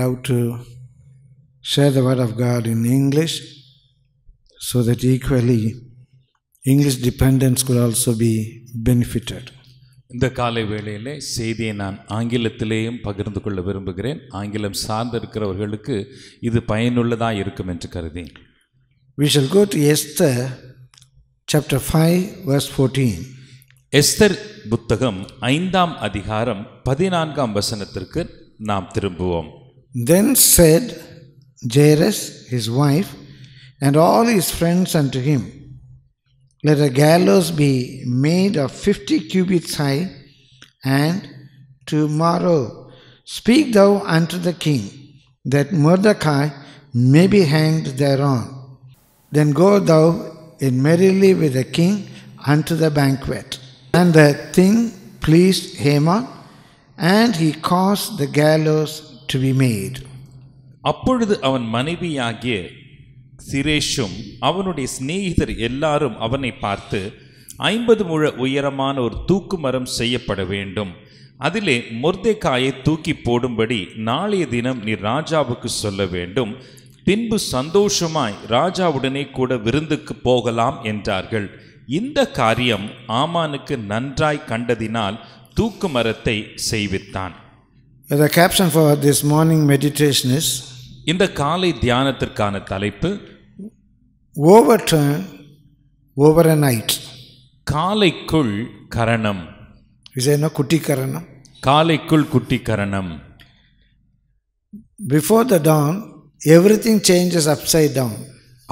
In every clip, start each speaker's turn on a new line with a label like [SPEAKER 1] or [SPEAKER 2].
[SPEAKER 1] love to share the Word of God in English so that equally English dependents could also be benefited.
[SPEAKER 2] இந்த காலை வேளையிலே செய்தியை நான் ஆங்கிலத்திலேயும் பகிர்ந்து கொள்ள விரும்புகிறேன் ஆங்கிலம் சார்ந்திருக்கிறவர்களுக்கு இது பயனுள்ளதாக இருக்கும் என்று கருதி we shall
[SPEAKER 1] shall go to Esther chapter five verse fourteen
[SPEAKER 2] Esther புத்தகம் ஐந்தாம் அதிகாரம் பதினான்காம் வசனத்திற்கு நாம் திரும்புவோம்
[SPEAKER 1] Then said Jairus, his wife, and all his friends unto him, Let a gallows be made of fifty cubits high, and tomorrow speak thou unto the king, that Mordecai may be hanged thereon. Then go thou in merrily with the king unto the banquet. And the thing pleased Haman, and he caused the gallows to be made.
[SPEAKER 2] அப்பொழுது அவன் மனைவியாகிய சிரேஷும் அவனுடைய சிநேகிதர் எல்லாரும் அவனை பார்த்து ஐம்பது முழ உயரமான ஒரு தூக்கு மரம் செய்யப்பட வேண்டும் அதிலே மொர்தேக்காயை தூக்கி போடும்படி நாளைய தினம் நீ ராஜாவுக்கு சொல்ல வேண்டும் பின்பு சந்தோஷமாய் ராஜாவுடனே கூட விருந்துக்கு போகலாம் என்றார்கள் இந்த காரியம் ஆமானுக்கு நன்றாய் கண்டதினால் தூக்கு மரத்தை செய்வித்தான்
[SPEAKER 1] The caption for this morning meditation is
[SPEAKER 2] இந்த காலை தியானத்திற்கான தலைப்பு
[SPEAKER 1] overturn overnight
[SPEAKER 2] காலைக்குள் கரணம்
[SPEAKER 1] இது என்ன குட்டி கரணம்
[SPEAKER 2] காலைக்குள் குட்டி கரணம்
[SPEAKER 1] before the dawn everything changes upside down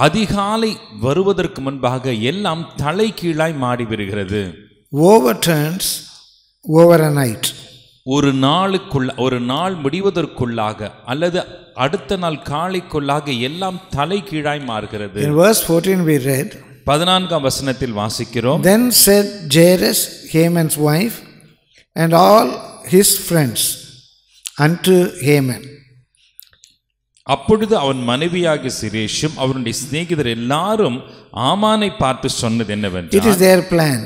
[SPEAKER 2] அதிகாலை வருவதற்கு முன்பாக எல்லாம் தலைகீழாய் மாறி வருகிறது
[SPEAKER 1] over turns over a night
[SPEAKER 2] ஒரு நாளுக்குள்ள ஒரு நாள் முடிவதற்குள்ளாக அல்லது அடுத்த நாள் காலைக்குள்ளாக எல்லாம் தலை கீழாய் மாறுகிறது பதினான்காம் வசனத்தில் வாசிக்கிறோம் then
[SPEAKER 1] said jairus haman's wife and all his friends unto ஹேமன்
[SPEAKER 2] அப்பொழுது அவன் மனைவியாக சிரேஷும் அவருடைய சிநேகிதர் எல்லாரும் ஆமானை பார்த்து சொன்னது என்னவென்று இட் இஸ் தேர் பிளான்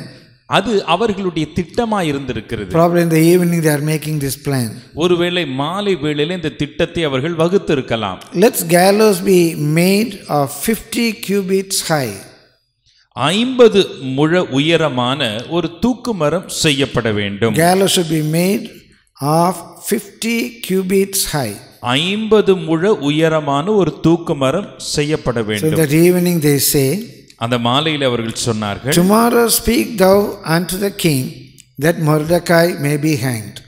[SPEAKER 2] அது அவர்களுடைய திட்டமா இருந்திருக்கிறது ப்ராப்ளம்
[SPEAKER 1] இந்த evening they are making this plan
[SPEAKER 2] ஒருவேளை மாலை வேளையில் இந்த திட்டத்தை அவர்கள் வகுத்து இருக்கலாம்
[SPEAKER 1] let's gallows be made of fifty cubits high
[SPEAKER 2] ஐம்பது முழ உயரமான ஒரு தூக்குமரம் செய்யப்பட வேண்டும்
[SPEAKER 1] gallows should be made of fifty cubits high
[SPEAKER 2] ஐம்பது முழ உயரமான ஒரு தூக்குமரம் செய்யப்பட வேண்டும் ஈவினிங் தே சே அந்த மாலையில் அவர்கள் சொன்னார்கள்
[SPEAKER 1] tomorrow speak thou unto the king that Mordecai may be hanged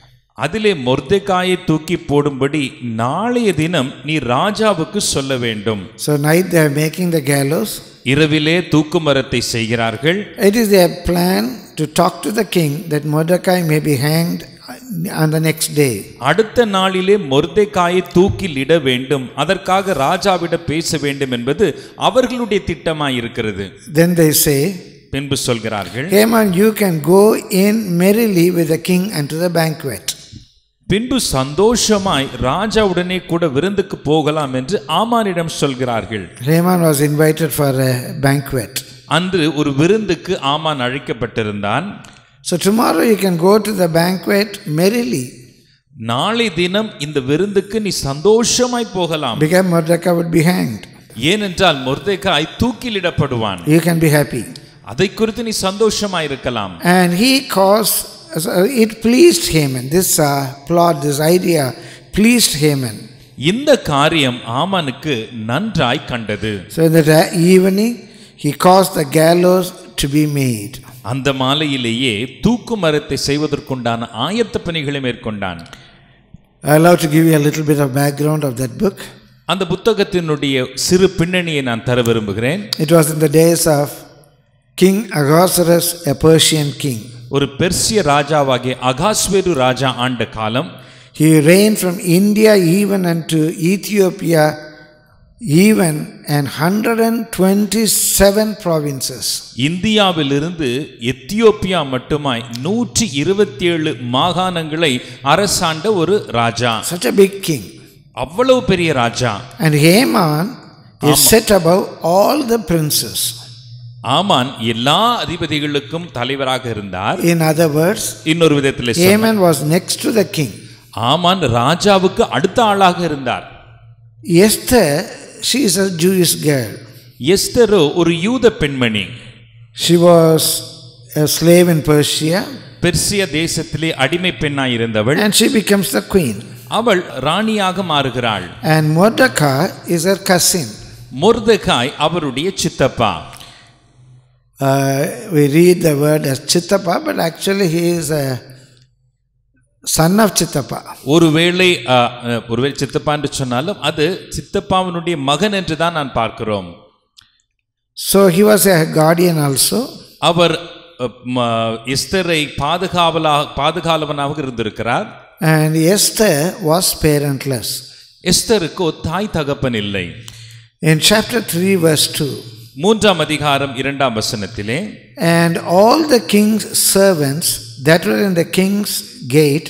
[SPEAKER 2] அதிலே மொர்தக்காயை தூக்கி போடும்படி நாளைய தினம் நீ ராஜாவுக்கு சொல்ல வேண்டும்
[SPEAKER 1] so night they're making the gallows
[SPEAKER 2] இரவிலே தூக்கு மரத்தை செய்கிறார்கள்
[SPEAKER 1] it is a plan to talk to the king that Mordecai may be hanged on the next day
[SPEAKER 2] அடுத்த நாளிலே மொர்தேகாயை தூக்கிலிட வேண்டும் அதற்காக ராஜாவிடம் பேச வேண்டும் என்பது அவர்களுடைய திட்டமாய் இருக்கிறது
[SPEAKER 1] then they say
[SPEAKER 2] பின்பு சொல்கிறார்கள்
[SPEAKER 1] Haman you can go in merrily with the king and to the banquet
[SPEAKER 2] பின்பு சந்தோஷமாய் ராஜா உடனே கூட விருந்துக்கு போகலாம் என்று ஆமானிடம் சொல்கிறார்கள் அன்று ஒரு விருந்துக்கு ஆமான் அழைக்கப்பட்டிருந்தான்
[SPEAKER 1] So tomorrow you can go to the banquet merrily.
[SPEAKER 2] நாளை தினம் இந்த விருந்துக்கு நீ சந்தோஷமாய் போகலாம்
[SPEAKER 1] because Mordecai would be hanged
[SPEAKER 2] ஏனென்றால் Mordecai தூக்கிலிடப்படுவான்
[SPEAKER 1] you can be happy
[SPEAKER 2] அதை குறித்து நீ சந்தோஷமாய் இருக்கலாம்
[SPEAKER 1] and he caused it pleased Haman this uh, plot this idea pleased Haman
[SPEAKER 2] இந்த காரியம் ஆமானுக்கு நன்றாய் கண்டது
[SPEAKER 1] so that uh, evening he caused the gallows to be made.
[SPEAKER 2] அந்த மாலையிலேயே தூக்கு மரத்தை செய்வதற்குண்டான ஆயத்த பணிகளை மேற்கொண்டான்
[SPEAKER 1] I love to give you a little bit of background of that
[SPEAKER 2] அந்த புத்தகத்தினுடைய சிறு பின்னணியை நான் தர விரும்புகிறேன்
[SPEAKER 1] it was in the days of king Ahasuerus a Persian king
[SPEAKER 2] ஒரு பெர்சிய ராஜாவாகிய அகாஸ்வேரு ராஜா ஆண்ட காலம்
[SPEAKER 1] he reigned from India even unto Ethiopia even and hundred and twenty seven provinces
[SPEAKER 2] இந்தியாவிலிருந்து எத்தியோப்பியா மட்டுமாய் நூற்றி இருபத்தி ஏழு மாகாணங்களை அரசாண்ட ஒரு ராஜா சச் அ பிக் கிங் அவ்வளவு பெரிய ராஜா
[SPEAKER 1] and Haman is set above all the princes
[SPEAKER 2] ஆமான் எல்லா அதிபதிகளுக்கும் தலைவராக இருந்தார் இன் அதர் வேர்ட்ஸ் இன்னொரு விதத்தில் Haman
[SPEAKER 1] was next to the king
[SPEAKER 2] ஆமான் ராஜாவுக்கு அடுத்த ஆளாக இருந்தார்
[SPEAKER 1] Esther She is a Jewish girl.
[SPEAKER 2] எஸ்தரோ ஒரு யூத பெண்மணி
[SPEAKER 1] She was a slave in Persia.
[SPEAKER 2] Persia தேசத்திலே அடிமை பெண்ணாய் இருந்தவள் And she
[SPEAKER 1] becomes the queen.
[SPEAKER 2] அவள் ராணியாக மாறுகிறாள்
[SPEAKER 1] And Mordecai is her cousin.
[SPEAKER 2] மொர்தெகாய் அவருடைய சித்தப்பா
[SPEAKER 1] Uh, we read the word as Chittapa, but actually he is a son of சித்தப்பா
[SPEAKER 2] ஒருவேளை ஒருவேளை சித்தப்பா என்று சொன்னாலும் அது சித்தப்பாவினுடைய மகன் என்று தான் நான் பார்க்கிறோம்
[SPEAKER 1] so he was a guardian also
[SPEAKER 2] அவர் எஸ்தரை பாதுகாவலாக பாதுகாவலவனாக இருந்திருக்கிறார்
[SPEAKER 1] அண்ட் எஸ்தர் வாஸ் பேரண்ட்லெஸ்
[SPEAKER 2] எஸ்தருக்கு தாய் தகப்பன் இல்லை
[SPEAKER 1] in chapter three verse two
[SPEAKER 2] மூன்றாம் அதிகாரம் இரண்டாம் வசனத்திலே
[SPEAKER 1] and all the king's servants that were in the king's gate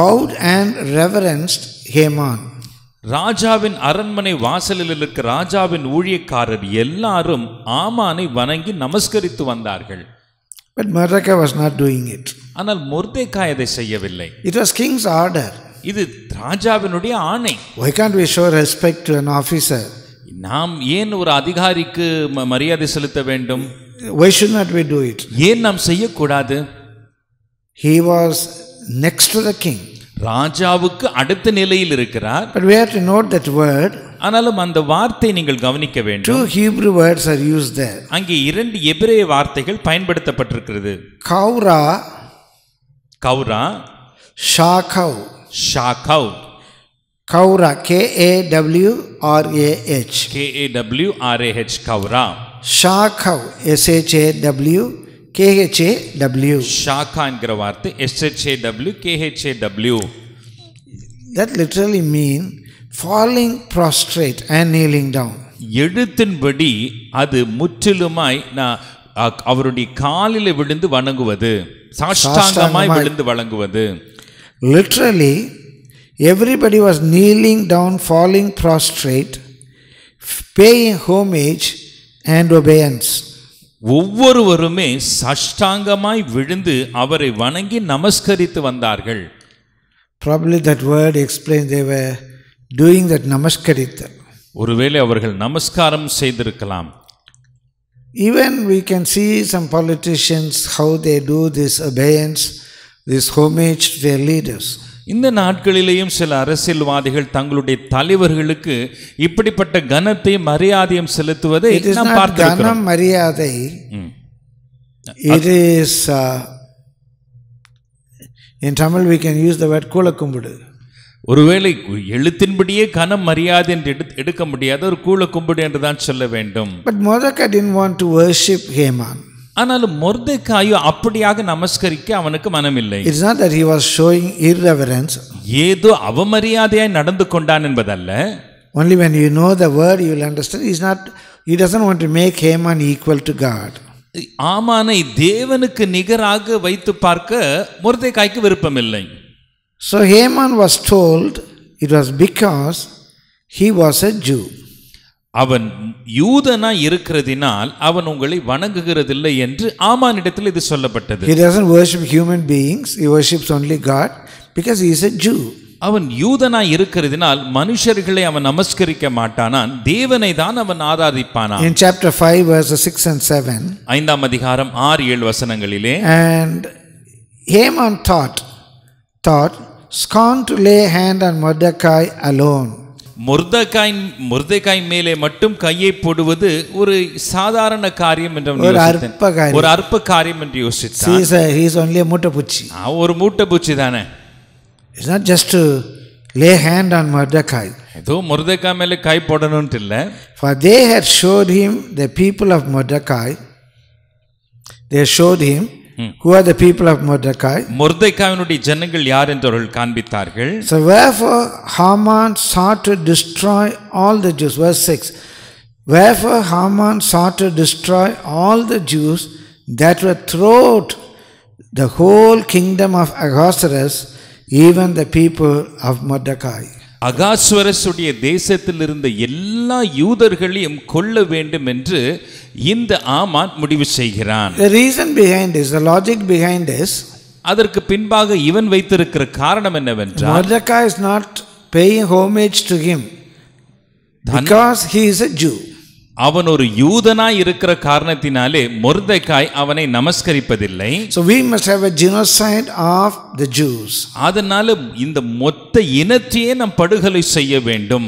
[SPEAKER 1] bowed and reverenced Haman.
[SPEAKER 2] ராஜாவின் அரண்மனை வாசலில் இருக்க ராஜாவின் ஊழியக்காரர் எல்லாரும் ஆமானை வணங்கி நமஸ்கரித்து வந்தார்கள்
[SPEAKER 1] but Mordecai was not doing it
[SPEAKER 2] ஆனால் மொர்தேகா அதை செய்யவில்லை
[SPEAKER 1] இட் வாஸ் கிங்ஸ் ஆர்டர்
[SPEAKER 2] இது ராஜாவினுடைய ஆணை
[SPEAKER 1] why can't we show respect to officer
[SPEAKER 2] நாம் ஏன் ஒரு அதிகாரிக்கு மரியாதை செலுத்த வேண்டும் why should not we do it ஏன் நாம் செய்யக்கூடாது he was next to king ராஜாவுக்கு அடுத்த நிலையில் இருக்கிறார்
[SPEAKER 1] but we have to note that word
[SPEAKER 2] ஆனாலும் அந்த வார்த்தை நீங்கள் கவனிக்க வேண்டும் two
[SPEAKER 1] hebrew words are used
[SPEAKER 2] there அங்கே இரண்டு எபிரே வார்த்தைகள் பயன்படுத்தப்பட்டிருக்கிறது கௌரா கௌரா
[SPEAKER 1] ஷாகவ்
[SPEAKER 2] ஷாகவ்
[SPEAKER 1] கௌரா K A W R A H
[SPEAKER 2] K A W R A H கௌரா
[SPEAKER 1] ஷாகவ் S H W K H A W
[SPEAKER 2] ஷாக்காங்கிற வார்த்தை S H A W K H A W
[SPEAKER 1] that literally mean falling prostrate and kneeling down
[SPEAKER 2] எழுத்தின்படி அது முற்றிலுமாய் நான் அவருடைய காலில் விழுந்து வணங்குவது சாஷ்டாங்கமாய் விழுந்து வணங்குவது
[SPEAKER 1] literally everybody was kneeling down falling prostrate paying homage and obeisance
[SPEAKER 2] ஒவ்வொருவருமே சஷ்டாங்கமாய் விழுந்து அவரை வணங்கி நமஸ்கரித்து வந்தார்கள்
[SPEAKER 1] probably that word explain they were doing that நமஸ்கரித்த
[SPEAKER 2] ஒருவேளை அவர்கள் நமஸ்காரம் செய்திருக்கலாம்
[SPEAKER 1] even we can see some politicians how they do this obeisance this homage their leaders
[SPEAKER 2] இந்த நாட்களிலேயும் சில அரசியல்வாதிகள் தங்களுடைய தலைவர்களுக்கு இப்படிப்பட்ட கனத்தை மரியாதையும் செலுத்துவதை
[SPEAKER 1] மரியாதை இது Tamil we can use the word கூல கும்பிடு
[SPEAKER 2] ஒருவேளை எழுத்தின்படியே கனம் மரியாதை என்று எடு எடுக்க முடியாத ஒரு கூல கும்பிடு என்று தான் சொல்ல வேண்டும்
[SPEAKER 1] but Mordecai didn't want to worship Haman
[SPEAKER 2] ஆனாலும் மொர்தெக்காயோ அப்படியாக நமஸ்கரிக்க அவனுக்கு மனமில்லை it's
[SPEAKER 1] not that he was showing irreverence
[SPEAKER 2] ஏதோ அவமரியாதையாய் நடந்து கொண்டான் என்பதல்ல
[SPEAKER 1] only when you know the word you will understand is not he doesn't want to make Haman equal to God
[SPEAKER 2] ஆமானை தேவனுக்கு நிகராக வைத்து பார்க்க முருதைக்காய்க்கு விருப்பம் இல்லை
[SPEAKER 1] so Haman was told it was because he was a Jew
[SPEAKER 2] அவன் யூதனா இருக்கிறதினால் அவன் உங்களை வணங்குகிறதில்லை என்று ஆமானிடத்தில் இது சொல்லப்பட்டது he doesn't
[SPEAKER 1] worship human beings he worships only god because he is a jew
[SPEAKER 2] அவன் யூதனா இருக்கிறதினால் மனுஷர்களை அவன் நமஸ்கரிக்க மாட்டானான் தேவனை தான் அவன் ஆராதிப்பானான்
[SPEAKER 1] in chapter 5 verses 6 and 7
[SPEAKER 2] ஐந்தாம் அதிகாரம் 6 7 வசனங்களிலே and
[SPEAKER 1] Haman thought thought scorn to lay hand on Mordecai alone
[SPEAKER 2] Mordecai Mordecai மேலே மட்டும் கையை போடுவது ஒரு சாதாரண காரியம் என்று ஒரு அற்ப காரியம் ஒரு அற்ப காரியம் என்று யோசித்தான் ஹீஸ்
[SPEAKER 1] ஹீஸ் ஒன்லி மூட்டைப்பூச்சி
[SPEAKER 2] ஒரு மூட்டைப்பூச்சி தானே
[SPEAKER 1] it's not just lay hand on Mordecai
[SPEAKER 2] ஏதோ முர்தகாய் மேலே காய் போடணும்ட்டு இல்லை
[SPEAKER 1] for they had showed him the people of Mordecai they showed him Hmm. Who are the people of Mordecai?
[SPEAKER 2] Mordecai ஜனங்கள் யார் என்று அவர்கள் காண்பித்தார்கள் So wherefore
[SPEAKER 1] Haman sought to destroy all the Jews. Verse 6. Wherefore Haman sought to destroy all the Jews that were throughout the whole kingdom of Ahasuerus, even the people of Mordecai.
[SPEAKER 2] அகாஸ்வரசுடைய தேசத்தில் இருந்த எல்லா யூதர்களையும் கொள்ள வேண்டும் என்று இந்த ஆமான் முடிவு செய்கிறான்
[SPEAKER 1] the reason behind is the logic behind
[SPEAKER 2] அதற்கு பின்பாக இவன் வைத்திருக்கிற காரணம் என்னவென்றால்
[SPEAKER 1] Mordecai is not paying homage to him
[SPEAKER 2] because he is a jew அவன் ஒரு யூதனா இருக்கிற காரணத்தினாலே மொர்தக்காய் அவனை நமஸ்கரிப்பதில்லை அதனால இந்த மொத்த இனத்தையே நாம் படுகொலை செய்ய வேண்டும்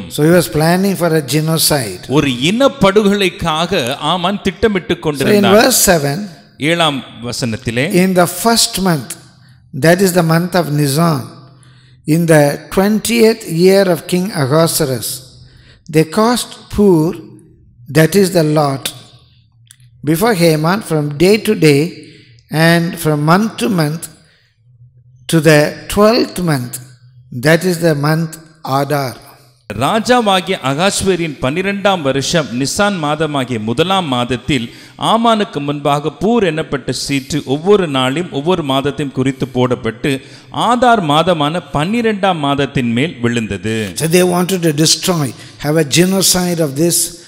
[SPEAKER 2] ஒரு இன படுகொலைக்காக ஆமான் திட்டமிட்டுக் கொண்டிருந்தான் ஏழாம் வசனத்திலே in
[SPEAKER 1] the first month that is the month of Nisan இந்த the eighth year of king Ahasuerus they cast Pur that is the lot before Haman from day to day and from month to month to the twelfth month, that is the month Adar.
[SPEAKER 2] Raja Magi Agashwari in Panirendam Varisham, nissan Mada Magi, Mudalam Madatil, Amana Kamunbaga, poor end up at a seat to over an alim, over Madatim Kuritu Porta Petu, Adar Madamana, Panirendam Madatin male, Vilinda. So
[SPEAKER 1] they wanted to destroy, have a genocide of this.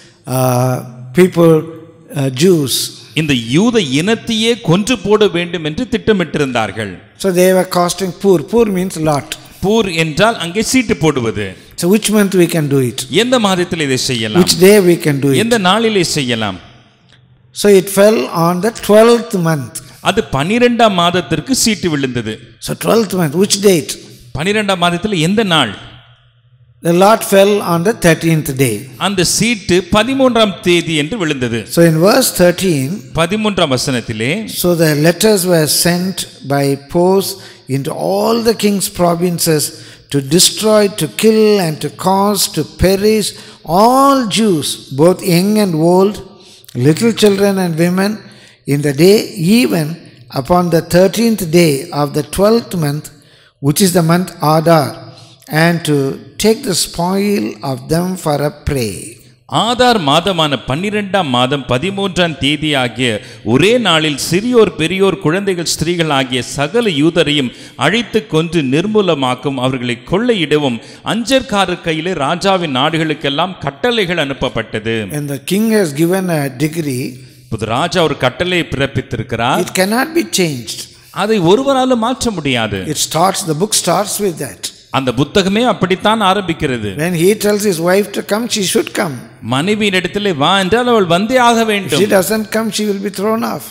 [SPEAKER 1] People uh,
[SPEAKER 2] Jews uh, இந்த யூத இனத்தையே கொன்று போட வேண்டும் என்று திட்டமிட்டிருந்தார்கள்
[SPEAKER 1] so they were casting Pur Pur means lot
[SPEAKER 2] Pur என்றால் அங்கே சீட்டு போடுவது so which month we can do it எந்த மாதத்தில் இதை செய்யலாம் which
[SPEAKER 1] day we can do
[SPEAKER 2] எந்த நாளில் செய்யலாம்
[SPEAKER 1] so it fell on the twelfth month
[SPEAKER 2] அது பன்னிரெண்டாம் மாதத்திற்கு சீட்டு விழுந்தது so twelfth month which date பன்னிரெண்டாம் மாதத்தில் எந்த நாள்
[SPEAKER 1] The lot fell on the 13th day.
[SPEAKER 2] அந்த சீட்டு 13ஆம் தேதி என்று விழுந்தது.
[SPEAKER 1] So in verse 13
[SPEAKER 2] 13ஆம் வசனத்திலே
[SPEAKER 1] So the letters were sent by post into all the king's provinces to destroy to kill and to cause to perish all Jews both young and old little children and women in the day even upon the 13th day of the 12th month which is the month Adar and to take the spoil of them for a prey.
[SPEAKER 2] Aadhaar மாதமான பன்னிரெண்டாம் மாதம் பதிமூன்றாம் தேதி ஆகிய ஒரே நாளில் சிறியோர் பெரியோர் குழந்தைகள் ஸ்திரீகள் ஆகிய சகல யூதரையும் அழைத்து கொன்று நிர்மூலமாக்கும் அவர்களை கொள்ளையிடவும் அஞ்சற்காரர் கையிலே ராஜாவின் நாடுகளுக்கெல்லாம் கட்டளைகள் அனுப்பப்பட்டது
[SPEAKER 1] And king king has given a degree.
[SPEAKER 2] ராஜா ஒரு கட்டளையை பிறப்பித்திருக்கிறார் It cannot பி சேஞ்ச் அதை ஒருவராலும் மாற்ற முடியாது it starts, the book starts with that. அந்த புத்தகமே அப்படித்தான் ஆரம்பிக்கிறது when he tells his wife to come she should come மனைவியின் இடத்திலே வா என்றால் அவள் வந்தே ஆக வேண்டும் she
[SPEAKER 1] doesn't come she will be thrown off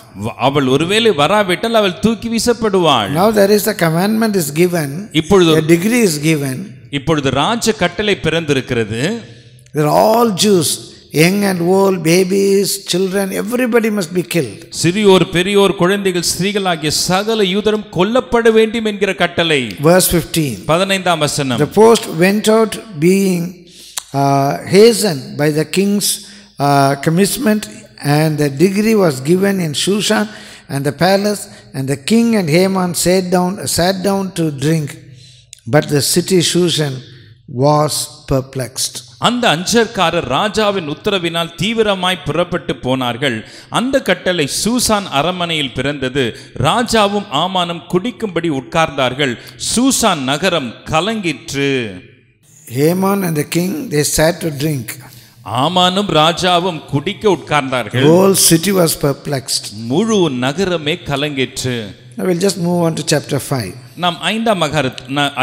[SPEAKER 2] அவள் ஒருவேளை வராவிட்டால் அவள் தூக்கி வீசப்படுவாள் now
[SPEAKER 1] there is a commandment is given
[SPEAKER 2] இப்பொழுது a degree is given இப்பொழுது ராஜ கட்டளை பிறந்திருக்கிறது they are
[SPEAKER 1] all jews young and old, babies, children, everybody must be killed.
[SPEAKER 2] Siriyor, periyor, kudendigal, strigalagi, sagala yudaram kollapadu venti menkira kattalai. Verse 15. Padanainda masanam. The post
[SPEAKER 1] went out
[SPEAKER 2] being
[SPEAKER 1] uh, by the king's uh, and the degree was given in Shushan and the palace and the king and Haman sat down, sat down to drink but the city Shushan was perplexed.
[SPEAKER 2] அந்த அஞ்சற்காரர் ராஜாவின் உத்தரவினால் தீவிரமாய் புறப்பட்டு போனார்கள் அந்த கட்டளை Shushan அரண்மனையில் பிறந்தது ராஜாவும் ஆமானும் குடிக்கும்படி உட்கார்ந்தார்கள் சூசான் நகரம் கலங்கிற்று
[SPEAKER 1] ஹேமான் அந்த king they sat to drink
[SPEAKER 2] ஆமானும் ராஜாவும் குடிக்க உட்கார்ந்தார்கள் ஹோல் சிட்டி
[SPEAKER 1] வாஸ் பர்ப்ளெக்ஸ்ட்
[SPEAKER 2] முழு நகரமே கலங்கிற்று
[SPEAKER 1] I will just move on to chapter five
[SPEAKER 2] நாம் ஐந்தாம்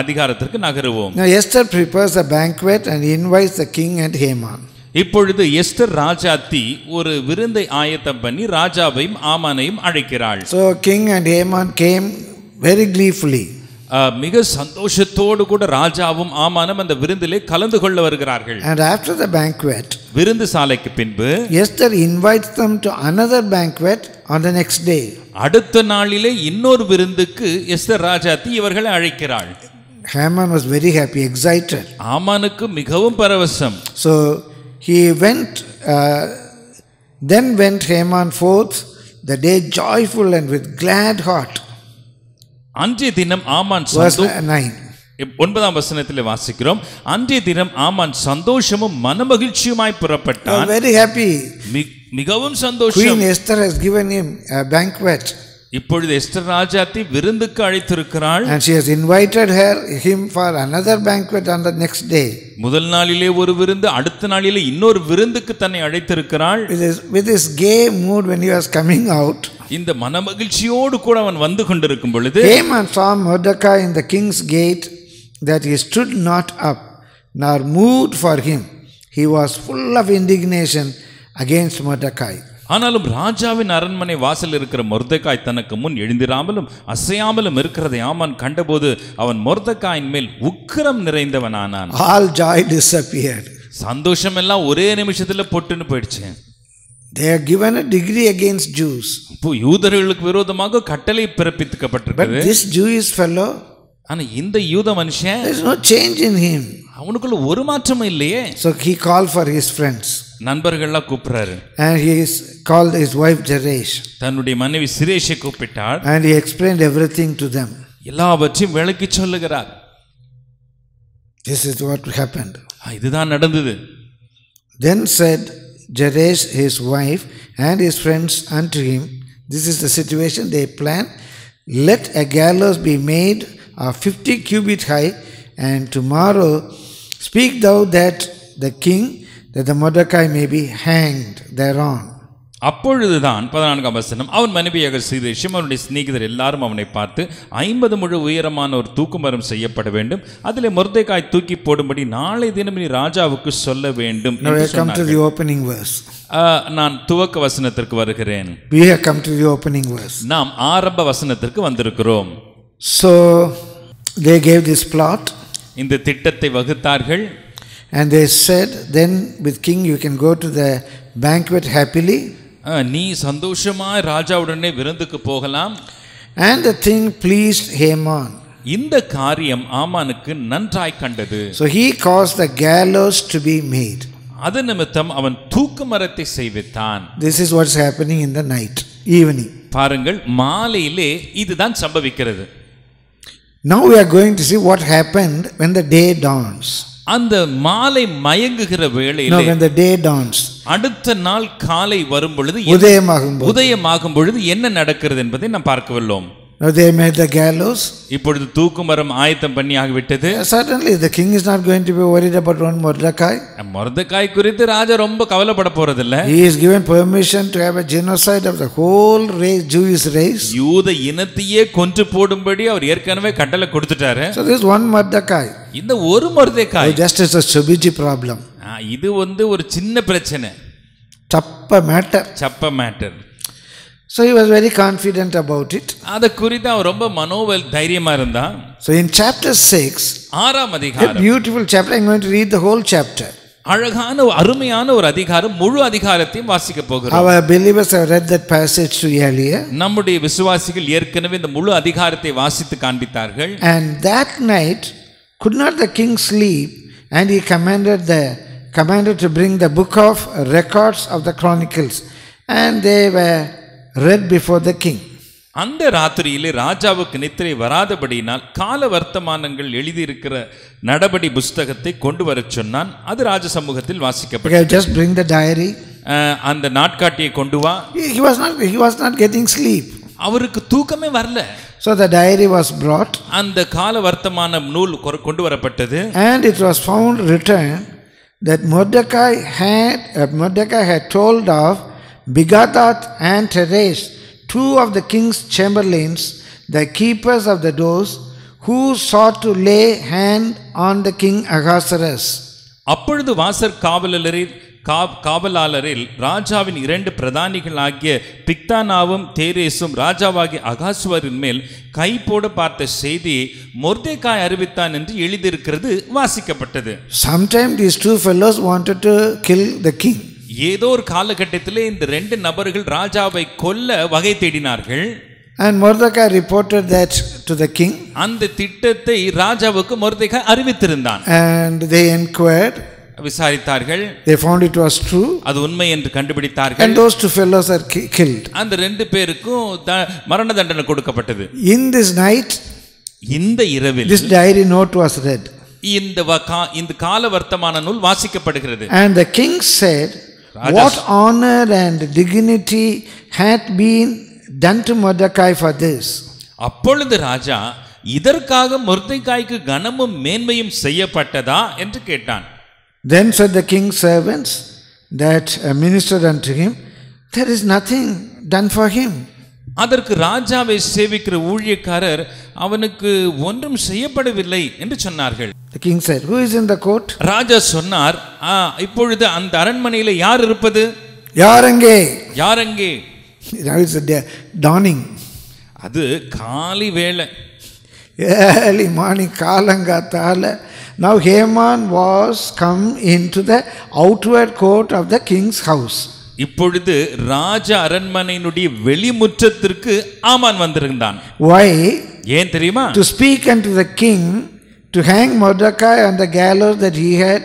[SPEAKER 2] அதிகாரத்திற்கு நகருவோம்
[SPEAKER 1] Esther prepares a banquet and invites the king and Haman
[SPEAKER 2] இப்பொழுது எஸ்டர் ராஜாத்தி ஒரு விருந்தை ஆயத்தம் பண்ணி ராஜாவையும் ஆமானையும் அழைக்கிறாள் so
[SPEAKER 1] king and Haman came very
[SPEAKER 2] gleefully மிக சந்தோஷத்தோடு கூட ராஜாவும் ஆமானும் அந்த விருந்திலே கலந்து கொள்ள வருகிறார்கள் and
[SPEAKER 1] after the banquet
[SPEAKER 2] விருந்து சாலைக்கு பின்பு
[SPEAKER 1] Esther invites them to another banquet on the next day
[SPEAKER 2] அடுத்த நாளிலே இன்னொரு விருந்துக்கு எஸ்தர் ராஜாத்தி இவர்களை அழைக்கிறாள்
[SPEAKER 1] Haman was very happy excited
[SPEAKER 2] ஆமானுக்கு மிகவும் பரவசம்
[SPEAKER 1] so he went then went Haman forth the day joyful and with glad heart
[SPEAKER 2] அன்றைய தினம் ஆமான் ஒன்பதாம் வசனத்தில் வாசிக்கிறோம் அன்றைய தினம் ஆமான் சந்தோஷமும் மனமகிழ்ச்சியுமாய் புறப்பட்டான் வெரி ஹாப்பி மிகவும் சந்தோஷம்
[SPEAKER 1] Esther has given him a banquet
[SPEAKER 2] இப்பொழுது எஸ்டர் ராஜாத்தி விருந்துக்கு அழைத்திருக்கிறாள் and she
[SPEAKER 1] has invited her him for another banquet on the next day
[SPEAKER 2] முதல் நாளிலே ஒரு விருந்து அடுத்த நாளிலே இன்னொரு விருந்துக்கு தன்னை அழைத்திருக்கிறாள் with his, with his gay
[SPEAKER 1] mood when he was coming out
[SPEAKER 2] இந்த மனமகிழ்ச்சியோடு கூட அவன் வந்து கொண்டிருக்கும் பொழுது came
[SPEAKER 1] and saw Mordecai in the king's gate that he stood not up nor moved for him he was full of indignation against Mordecai
[SPEAKER 2] ஆனாலும் ராஜாவின் அரண்மனை வாசல் இருக்கிற மொர்தக்காய் தனக்கு முன் எழுந்திராமலும் அசையாமலும் இருக்கிறதை ஆமான் கண்டபோது அவன் மொர்தக்காயின் மேல் உக்கிரம் நிறைந்தவனானான் ஆல் ஜாய் டிஸ்அப்பியர்ட் சந்தோஷம் எல்லாம் ஒரே நிமிஷத்துல பொட்டுன்னு போயிடுச்சு they given a degree against Jews இப்போ யூதர்களுக்கு விரோதமாக கட்டளை பிறப்பித்துக்கப்பட்டிருக்கு திஸ் ஜூயிஸ் ஃபெல்லோ ஆனா இந்த யூத மனுஷன் there is no change in him அவனுக்குள்ள ஒரு மாற்றமும் இல்லையே
[SPEAKER 1] so he called for his friends
[SPEAKER 2] நண்பர்கள்லாம் கூப்பிடுறாரு
[SPEAKER 1] and he is called his wife Jaresh
[SPEAKER 2] தன்னுடைய மனைவி சிரேஷை கூப்பிட்டாள்
[SPEAKER 1] and he explained everything to them
[SPEAKER 2] எல்லாவற்றையும் விளக்கி சொல்லுகிறார்
[SPEAKER 1] this is what happened
[SPEAKER 2] இதுதான் நடந்தது
[SPEAKER 1] then said Jaresh his wife and his friends unto him this is the situation they plan let a gallows be made are fifty cubits high, and tomorrow speak thou that the king, that the Mordecai may be hanged thereon.
[SPEAKER 2] அப்பொழுதுதான் பதினான்காம் வசனம் அவன் மனைவியாக செய்து ஷிமனுடைய சிநேகிதர் எல்லாரும் அவனை பார்த்து ஐம்பது முழு உயரமான ஒரு தூக்குமரம் செய்யப்பட வேண்டும் அதில் முருதைக்காய் தூக்கி போடும்படி நாளை தினம் நீ ராஜாவுக்கு சொல்ல வேண்டும் நான் துவக்க வசனத்திற்கு வருகிறேன் நாம் ஆரம்ப வசனத்திற்கு வந்திருக்கிறோம்
[SPEAKER 1] So they gave this plot.
[SPEAKER 2] இந்த திட்டத்தை வகுத்தார்கள்
[SPEAKER 1] and they said then with king you can go to the banquet happily
[SPEAKER 2] and
[SPEAKER 1] the thing pleased Haman
[SPEAKER 2] இந்த காரியம் ஆமானுக்கு நன்றாய் கண்டது so
[SPEAKER 1] he caused the gallows to be made
[SPEAKER 2] அது நிமித்தம் அவன் தூக்கு மரத்தை செய்வித்தான்
[SPEAKER 1] this is what's happening in the night evening
[SPEAKER 2] பாருங்கள் மாலையிலே இதுதான் சம்பவிக்கிறது
[SPEAKER 1] now we are going to see what happened when the day dawns.
[SPEAKER 2] அந்த மாலை மயங்குகிற வேளையிலே when
[SPEAKER 1] the day dawns
[SPEAKER 2] அடுத்த நாள் காலை வரும் பொழுது உதயமாகும் உதயமாகும் பொழுது என்ன நடக்கிறது என்பதை நாம் பார்க்கவில்லோம்
[SPEAKER 1] Now they made the gallows.
[SPEAKER 2] இப்பொழுது தூக்கு மரம் ஆயத்தம் பண்ணி ஆகிவிட்டது.
[SPEAKER 1] Certainly the king is not going to be worried about one Mordecai.
[SPEAKER 2] mordecai குறித்து ராஜா ரொம்ப கவலைப்பட போறதில்ல. He is
[SPEAKER 1] given permission to have a genocide of the whole race, Jewish race.
[SPEAKER 2] யூத இனத்தையே கொன்று போடும்படி அவர் ஏற்கனவே கட்டளை கொடுத்துட்டாரு. So this
[SPEAKER 1] one Mordecai.
[SPEAKER 2] இந்த ஒரு மொர்தெகாய்.
[SPEAKER 1] Just is a Shubiji problem.
[SPEAKER 2] இது வந்து ஒரு சின்ன பிரச்சனை.
[SPEAKER 1] சப்ப மேட்டர்.
[SPEAKER 2] சப்ப matter.
[SPEAKER 1] So he was very confident about it.
[SPEAKER 2] அத குறித்து அவன் ரொம்ப மனோவல் தைரியமா இருந்தான். So
[SPEAKER 1] in chapter 6 a beautiful chapter I'm going to read the whole
[SPEAKER 2] chapter. அழகான அருமையான ஒரு அதிகாரம் முழு அதிகாரத்தையும் வாசிக்க போகிறோம் our
[SPEAKER 1] believers have read that passage to earlier
[SPEAKER 2] நம்முடைய விசுவாசிகள் ஏற்கனவே இந்த முழு அதிகாரத்தை வாசித்து காண்பித்தார்கள் and
[SPEAKER 1] that night could not the king sleep and he commanded the commanded to bring the book of records of the chronicles and they were read before the king
[SPEAKER 2] அந்த ராத்திரியிலே ராஜாவுக்கு நித்திரை வராதபடியினால் கால வர்த்தமானங்கள் எழுதியிருக்கிற நடபடி புஸ்தகத்தை கொண்டு வர சொன்னான் அது ராஜ சமூகத்தில் வாசிக்கப்பட்டது just
[SPEAKER 1] bring the diary
[SPEAKER 2] அந்த நாட்காட்டியை கொண்டு வா he was not he was not getting sleep அவருக்கு தூக்கமே வரல
[SPEAKER 1] So the diary was brought.
[SPEAKER 2] அந்த கால வர்த்தமான நூல் கொண்டு வரப்பட்டது.
[SPEAKER 1] And it was found written that Mordecai had uh, Mordecai had told of Bigadath and Teresh, two of the king's chamberlains, the keepers of the doors, who sought to lay hand on the king Ahasuerus.
[SPEAKER 2] அப்பொழுது வாசர் காவலரில் காவலாளரில் ராஜாவின் இரண்டு பிரதானிகளாகிய பிக்தானாவும் தேரேசும் ராஜாவாகிய அகாசுவரின் மேல் கை போட பார்த்த செய்தி மொர்தேகாய் அறிவித்தான் என்று எழுதியிருக்கிறது வாசிக்கப்பட்டது
[SPEAKER 1] sometime these two fellows wanted to kill the king
[SPEAKER 2] ஏதோ ஒரு காலகட்டத்தில் இந்த ரெண்டு நபர்கள் ராஜாவை கொல்ல வகை தேடினார்கள்
[SPEAKER 1] and Mordecai reported that to the king
[SPEAKER 2] அந்த திட்டத்தை ராஜாவுக்கு மொர்தகா அறிவித்திருந்தான்
[SPEAKER 1] அண்ட் தே என்கொயர்ட்
[SPEAKER 2] விசாரித்தார்கள்
[SPEAKER 1] they found it was true
[SPEAKER 2] அது உண்மை என்று கண்டுபிடித்தார்கள் and those
[SPEAKER 1] two fellows are killed
[SPEAKER 2] அந்த ரெண்டு பேருக்கும் மரண தண்டனை கொடுக்கப்பட்டது
[SPEAKER 1] in this night
[SPEAKER 2] இந்த இரவில் this diary
[SPEAKER 1] note was read
[SPEAKER 2] இந்த இந்த கால வர்த்தமான நூல் வாசிக்கப்படுகிறது and the king said What
[SPEAKER 1] honor and dignity had been done to Mordecai for this?
[SPEAKER 2] அப்பொழுது ராஜா இதற்காக மொர்தைக்காய்க்கு கனமும் மேன்மையும் செய்யப்பட்டதா என்று கேட்டான்
[SPEAKER 1] Then said the king's servants that ministered unto him, There is nothing done for him.
[SPEAKER 2] அதற்கு ராஜாவை சேவிக்கிற ஊழியக்காரர் அவனுக்கு ஒன்றும் செய்யப்படவில்லை என்று சொன்னார்கள் The
[SPEAKER 1] king said, Who is in the court?
[SPEAKER 2] ராஜா சொன்னார் இப்பொழுது அந்த அரண்மனையில் யார் இருப்பது யார் அங்கே யார் அங்கே டானிங் அது காலி வேளை ஏலி
[SPEAKER 1] மார்னிங் காலங்காத்தால now Haman was come in to the outward court of the king's house
[SPEAKER 2] இப்பொழுது ராஜ அரண்மனையினுடைய வெளிமுற்றத்திற்கு ஆமான் வந்திருந்தான் வை ஏன் தெரியுமா to
[SPEAKER 1] speak unto the king to hang Mordecai அந்த gallows that he had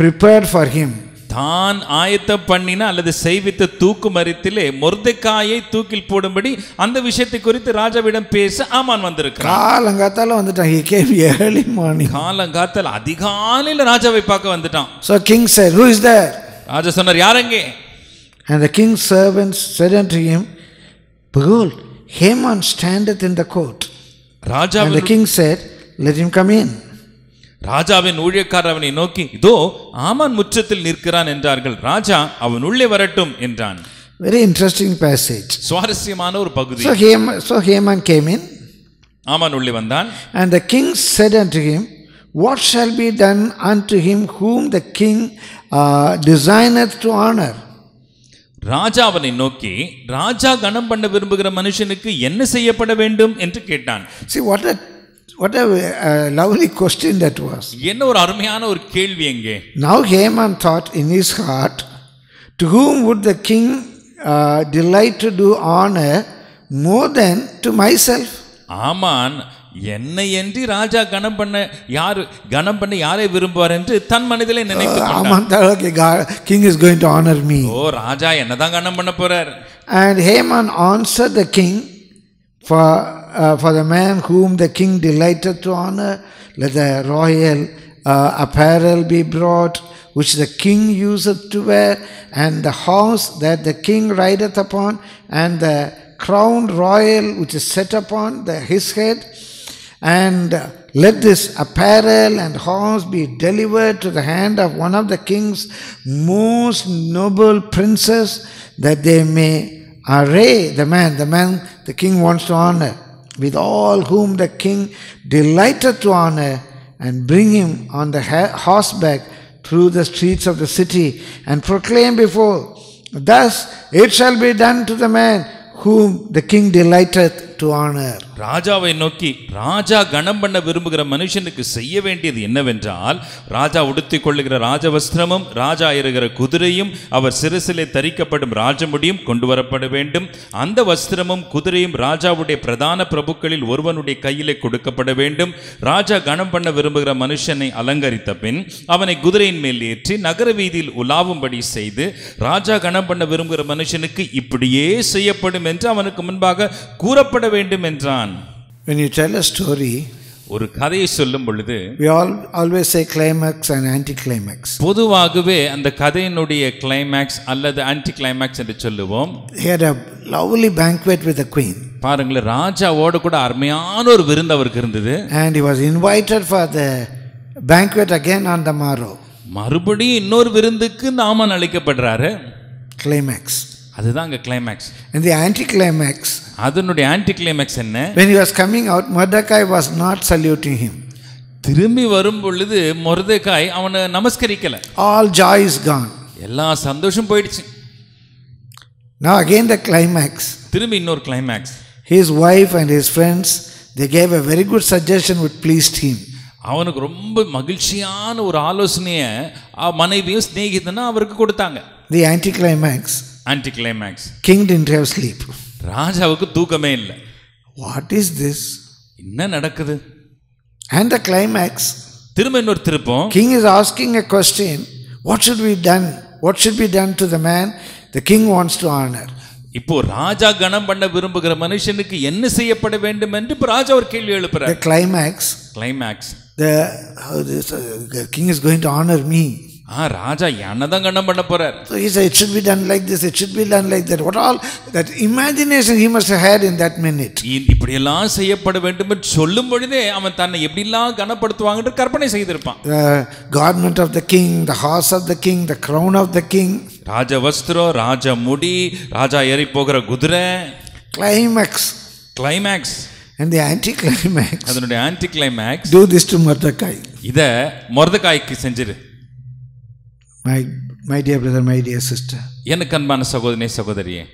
[SPEAKER 1] prepared for him
[SPEAKER 2] தான் ஆயத்தம் பண்ணின அல்லது செய்வித்த தூக்கு மரத்திலே மொர்தக்காயை தூக்கில் போடும்படி அந்த விஷயத்தை குறித்து ராஜாவிடம் பேச ஆமான் வந்திருக்கிறார்
[SPEAKER 1] காலங்காத்தால வந்துட்டான் கேம் ஏர்லி மார்னிங்
[SPEAKER 2] காலங்காத்தால அதிகாலையில் ராஜாவை பார்க்க வந்துட்டான்
[SPEAKER 1] so king sir who the
[SPEAKER 2] ராஜா சொன்னார் யாரங்கே
[SPEAKER 1] அந்த கிங் சர்வன்ஸ்
[SPEAKER 2] செரன்ட்ரியும் பகோல்
[SPEAKER 1] Haman standeth in the court ராஜா king sir let him come in
[SPEAKER 2] ராஜாவின் ஊழியக்கார் அவனை நோக்கி இதோ ஆமான் முற்றத்தில் நிற்கிறான் என்றார்கள் ராஜா அவன் உள்ளே வரட்டும் என்றான்
[SPEAKER 1] வெரி இன்ட்ரெஸ்டிங்
[SPEAKER 2] பேசேஜ் சுவாரஸ்யமான ஒரு பகுதி so Haman, so
[SPEAKER 1] Haman came in
[SPEAKER 2] ஆமான் உள்ளே வந்தான்
[SPEAKER 1] and the king said unto him what shall be done unto him whom the king designer uh, designeth honour
[SPEAKER 2] ராஜா அவனை நோக்கி ராஜா கணம் பண்ண விரும்புகிற மனுஷனுக்கு என்ன செய்யப்பட வேண்டும் என்று கேட்டான் see what
[SPEAKER 1] what a uh, lovely question that was now haman thought in his heart to whom would the king uh, delight to do honor more than to myself
[SPEAKER 2] ஆமான் என்னை என்று ராஜா கணம் பண்ண யார் கணம் பண்ண யாரை விரும்புவார் என்று தன் மனதிலே uh, நினைத்து ஆமாம் ராஜா என்னதான் கணம் பண்ண போறார்
[SPEAKER 1] and haman answered the king for, uh, for the man whom the king delighted to honor, let the royal uh, apparel be brought, which the king useth to wear, and the horse that the king rideth upon, and the crown royal which is set upon the, his head, and let this apparel and horse be delivered to the hand of one of the king's most noble princes, that they may Array the man, the man the king wants to honor, with all whom the king delighted to honor, and bring him on the horseback through the streets of the city, and proclaim before, Thus it shall be done to the man whom the king delighteth to honor
[SPEAKER 2] ராஜாவை நோக்கி ராஜா கணம் பண்ண விரும்புகிற மனுஷனுக்கு செய்ய வேண்டியது என்னவென்றால் ராஜா உடுத்திக் கொள்ளுகிற ராஜவஸ்திரமும் ராஜா இருக்கிற குதிரையும் அவர் சிறுசிலே தரிக்கப்படும் ராஜமுடியும் கொண்டு வரப்பட வேண்டும் அந்த வஸ்திரமும் குதிரையும் ராஜாவுடைய பிரதான பிரபுக்களில் ஒருவனுடைய கையிலே கொடுக்கப்பட வேண்டும் ராஜா கணம் பண்ண விரும்புகிற மனுஷனை அலங்கரித்த பின் அவனை குதிரையின் மேல் ஏற்றி நகர வீதியில் உலாவும்படி செய்து ராஜா கணம் பண்ண விரும்புகிற மனுஷனுக்கு இப்படியே செய்யப்படும் என்று அவனுக்கு முன்பாக கூறப்பட புறப்பட வேண்டும் என்றான்
[SPEAKER 1] When you tell a story,
[SPEAKER 2] ஒரு கதையை சொல்லும் பொழுது we all
[SPEAKER 1] always say climax and climax
[SPEAKER 2] பொதுவாகவே அந்த கதையினுடைய climax அல்லது ஆன்டி climax என்று சொல்லுவோம் he had a lovely banquet with the queen பாருங்களேன் ராஜாவோட கூட அருமையான ஒரு விருந்து அவருக்கு இருந்தது
[SPEAKER 1] and he was invited for the banquet again on the morrow
[SPEAKER 2] மறுபடியும் இன்னொரு விருந்துக்கு நாமன் அழைக்கப்படுறாரு கிளைமாக்ஸ் அதுதான் அங்கே கிளைமேக்ஸ்
[SPEAKER 1] இந்த ஆன்டி கிளைமேக்ஸ்
[SPEAKER 2] அதனுடைய ஆன்டி கிளைமேக்ஸ் என்ன
[SPEAKER 1] when he was coming out mordecai was not saluting him
[SPEAKER 2] திரும்பி வரும் பொழுது மொர்தேகாய் அவனை நமஸ்கரிக்கல
[SPEAKER 1] ஆல் ஜாய் இஸ் கான்
[SPEAKER 2] எல்லா சந்தோஷம் போயிடுச்சு
[SPEAKER 1] now again the climax
[SPEAKER 2] திரும்பி இன்னொரு climax
[SPEAKER 1] his wife and his friends they gave a very good suggestion which pleased him
[SPEAKER 2] அவனுக்கு ரொம்ப மகிழ்ச்சியான ஒரு ஆலோசனையை மனைவியும் ஸ்நேகிதனும் அவருக்கு கொடுத்தாங்க
[SPEAKER 1] the anticlimax
[SPEAKER 2] anticlimax king didn't have sleep ராஜாவுக்கு தூக்கமே இல்லை வாட் இஸ் திஸ் என்ன நடக்குது
[SPEAKER 1] அண்ட் த கிளைமேக்ஸ்
[SPEAKER 2] திரும்ப இன்னொரு திருப்பம்
[SPEAKER 1] king is asking a question what should be done what should be done to the man the king wants to honour
[SPEAKER 2] இப்போ ராஜா கணம் பண்ண விரும்புகிற மனுஷனுக்கு என்ன செய்யப்பட வேண்டும் என்று இப்போ ராஜா ஒரு கேள்வி எழுப்புறார்
[SPEAKER 1] climax climax the king is going to honour me
[SPEAKER 2] ஆ ராஜா என்னதான் கண்ணம் பண்ண போறார் so he said
[SPEAKER 1] it should be done like this it should be done like that what all that imagination he must have had in that minute
[SPEAKER 2] இப்படி எல்லாம் செய்யப்பட வேண்டும் என்று சொல்லும் பொழுதே அவன் தன்னை எப்படி எல்லாம் கனப்படுத்துவாங்கன்னு கற்பனை செய்திருப்பான்
[SPEAKER 1] garment of the king the horse of the king the crown of the king
[SPEAKER 2] ராஜ வஸ்திரம் ராஜ முடி ராஜா ஏறி போகிற குதிரை climax climax
[SPEAKER 1] and the anticlimax
[SPEAKER 2] அதனுடைய anticlimax
[SPEAKER 1] do this to mordecai
[SPEAKER 2] இத மொர்தெகாய்க்கு செஞ்சிரு
[SPEAKER 1] my my dear brother my dear sister
[SPEAKER 2] எனக்கு அன்பான சகோதரனே சகோதரியே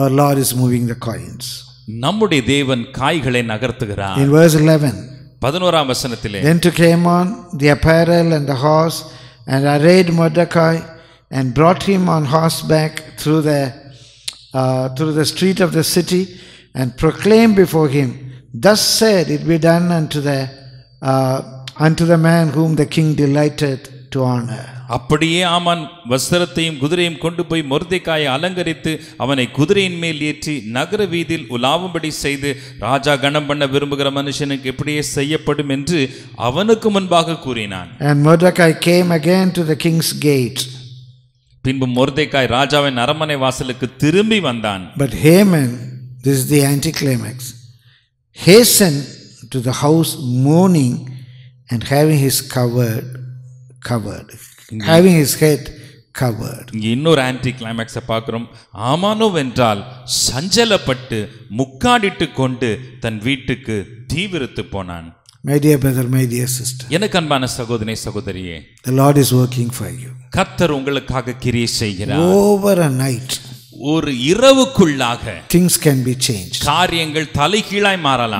[SPEAKER 1] our lord is moving the coins
[SPEAKER 2] நம்முடைய தேவன் காய்களை நகர்த்துகிறார் in verse 11 பதினோராம் வசனத்திலே then
[SPEAKER 1] to on the apparel and the horse and arrayed Mordecai and brought him on horseback through the uh, through the street of the city and proclaimed before him thus said it be done unto the uh, unto the man whom the king delighted பெற்றுவாங்க
[SPEAKER 2] அப்படியே ஆமான் வஸ்திரத்தையும் குதிரையும் கொண்டு போய் மொர்திக்காயை அலங்கரித்து அவனை குதிரையின் மேல் ஏற்றி நகர வீதியில் உலாவும்படி செய்து ராஜா கணம் பண்ண விரும்புகிற மனுஷனுக்கு எப்படியே செய்யப்படும் என்று அவனுக்கு முன்பாக கூறினான் பின்பு மொர்தேக்காய் ராஜாவின் அரமனை வாசலுக்கு திரும்பி வந்தான்
[SPEAKER 1] but haman this the anticlimax hasted to the house mourning and having his covered covered, having his head covered.
[SPEAKER 2] இன்னொரு ஆன்டி கிளைமேக்ஸை பார்க்குறோம் ஆமானோ என்றால் சஞ்சலப்பட்டு முக்காடிட்டு கொண்டு தன் வீட்டுக்கு தீவிரத்து போனான்
[SPEAKER 1] my dear brother my dear sister
[SPEAKER 2] எனக்கு அன்பான சகோதரனே சகோதரியே
[SPEAKER 1] the lord is working for you
[SPEAKER 2] கர்த்தர் உங்களுக்காக கிரியை செய்கிறார்
[SPEAKER 1] over a night things can be changed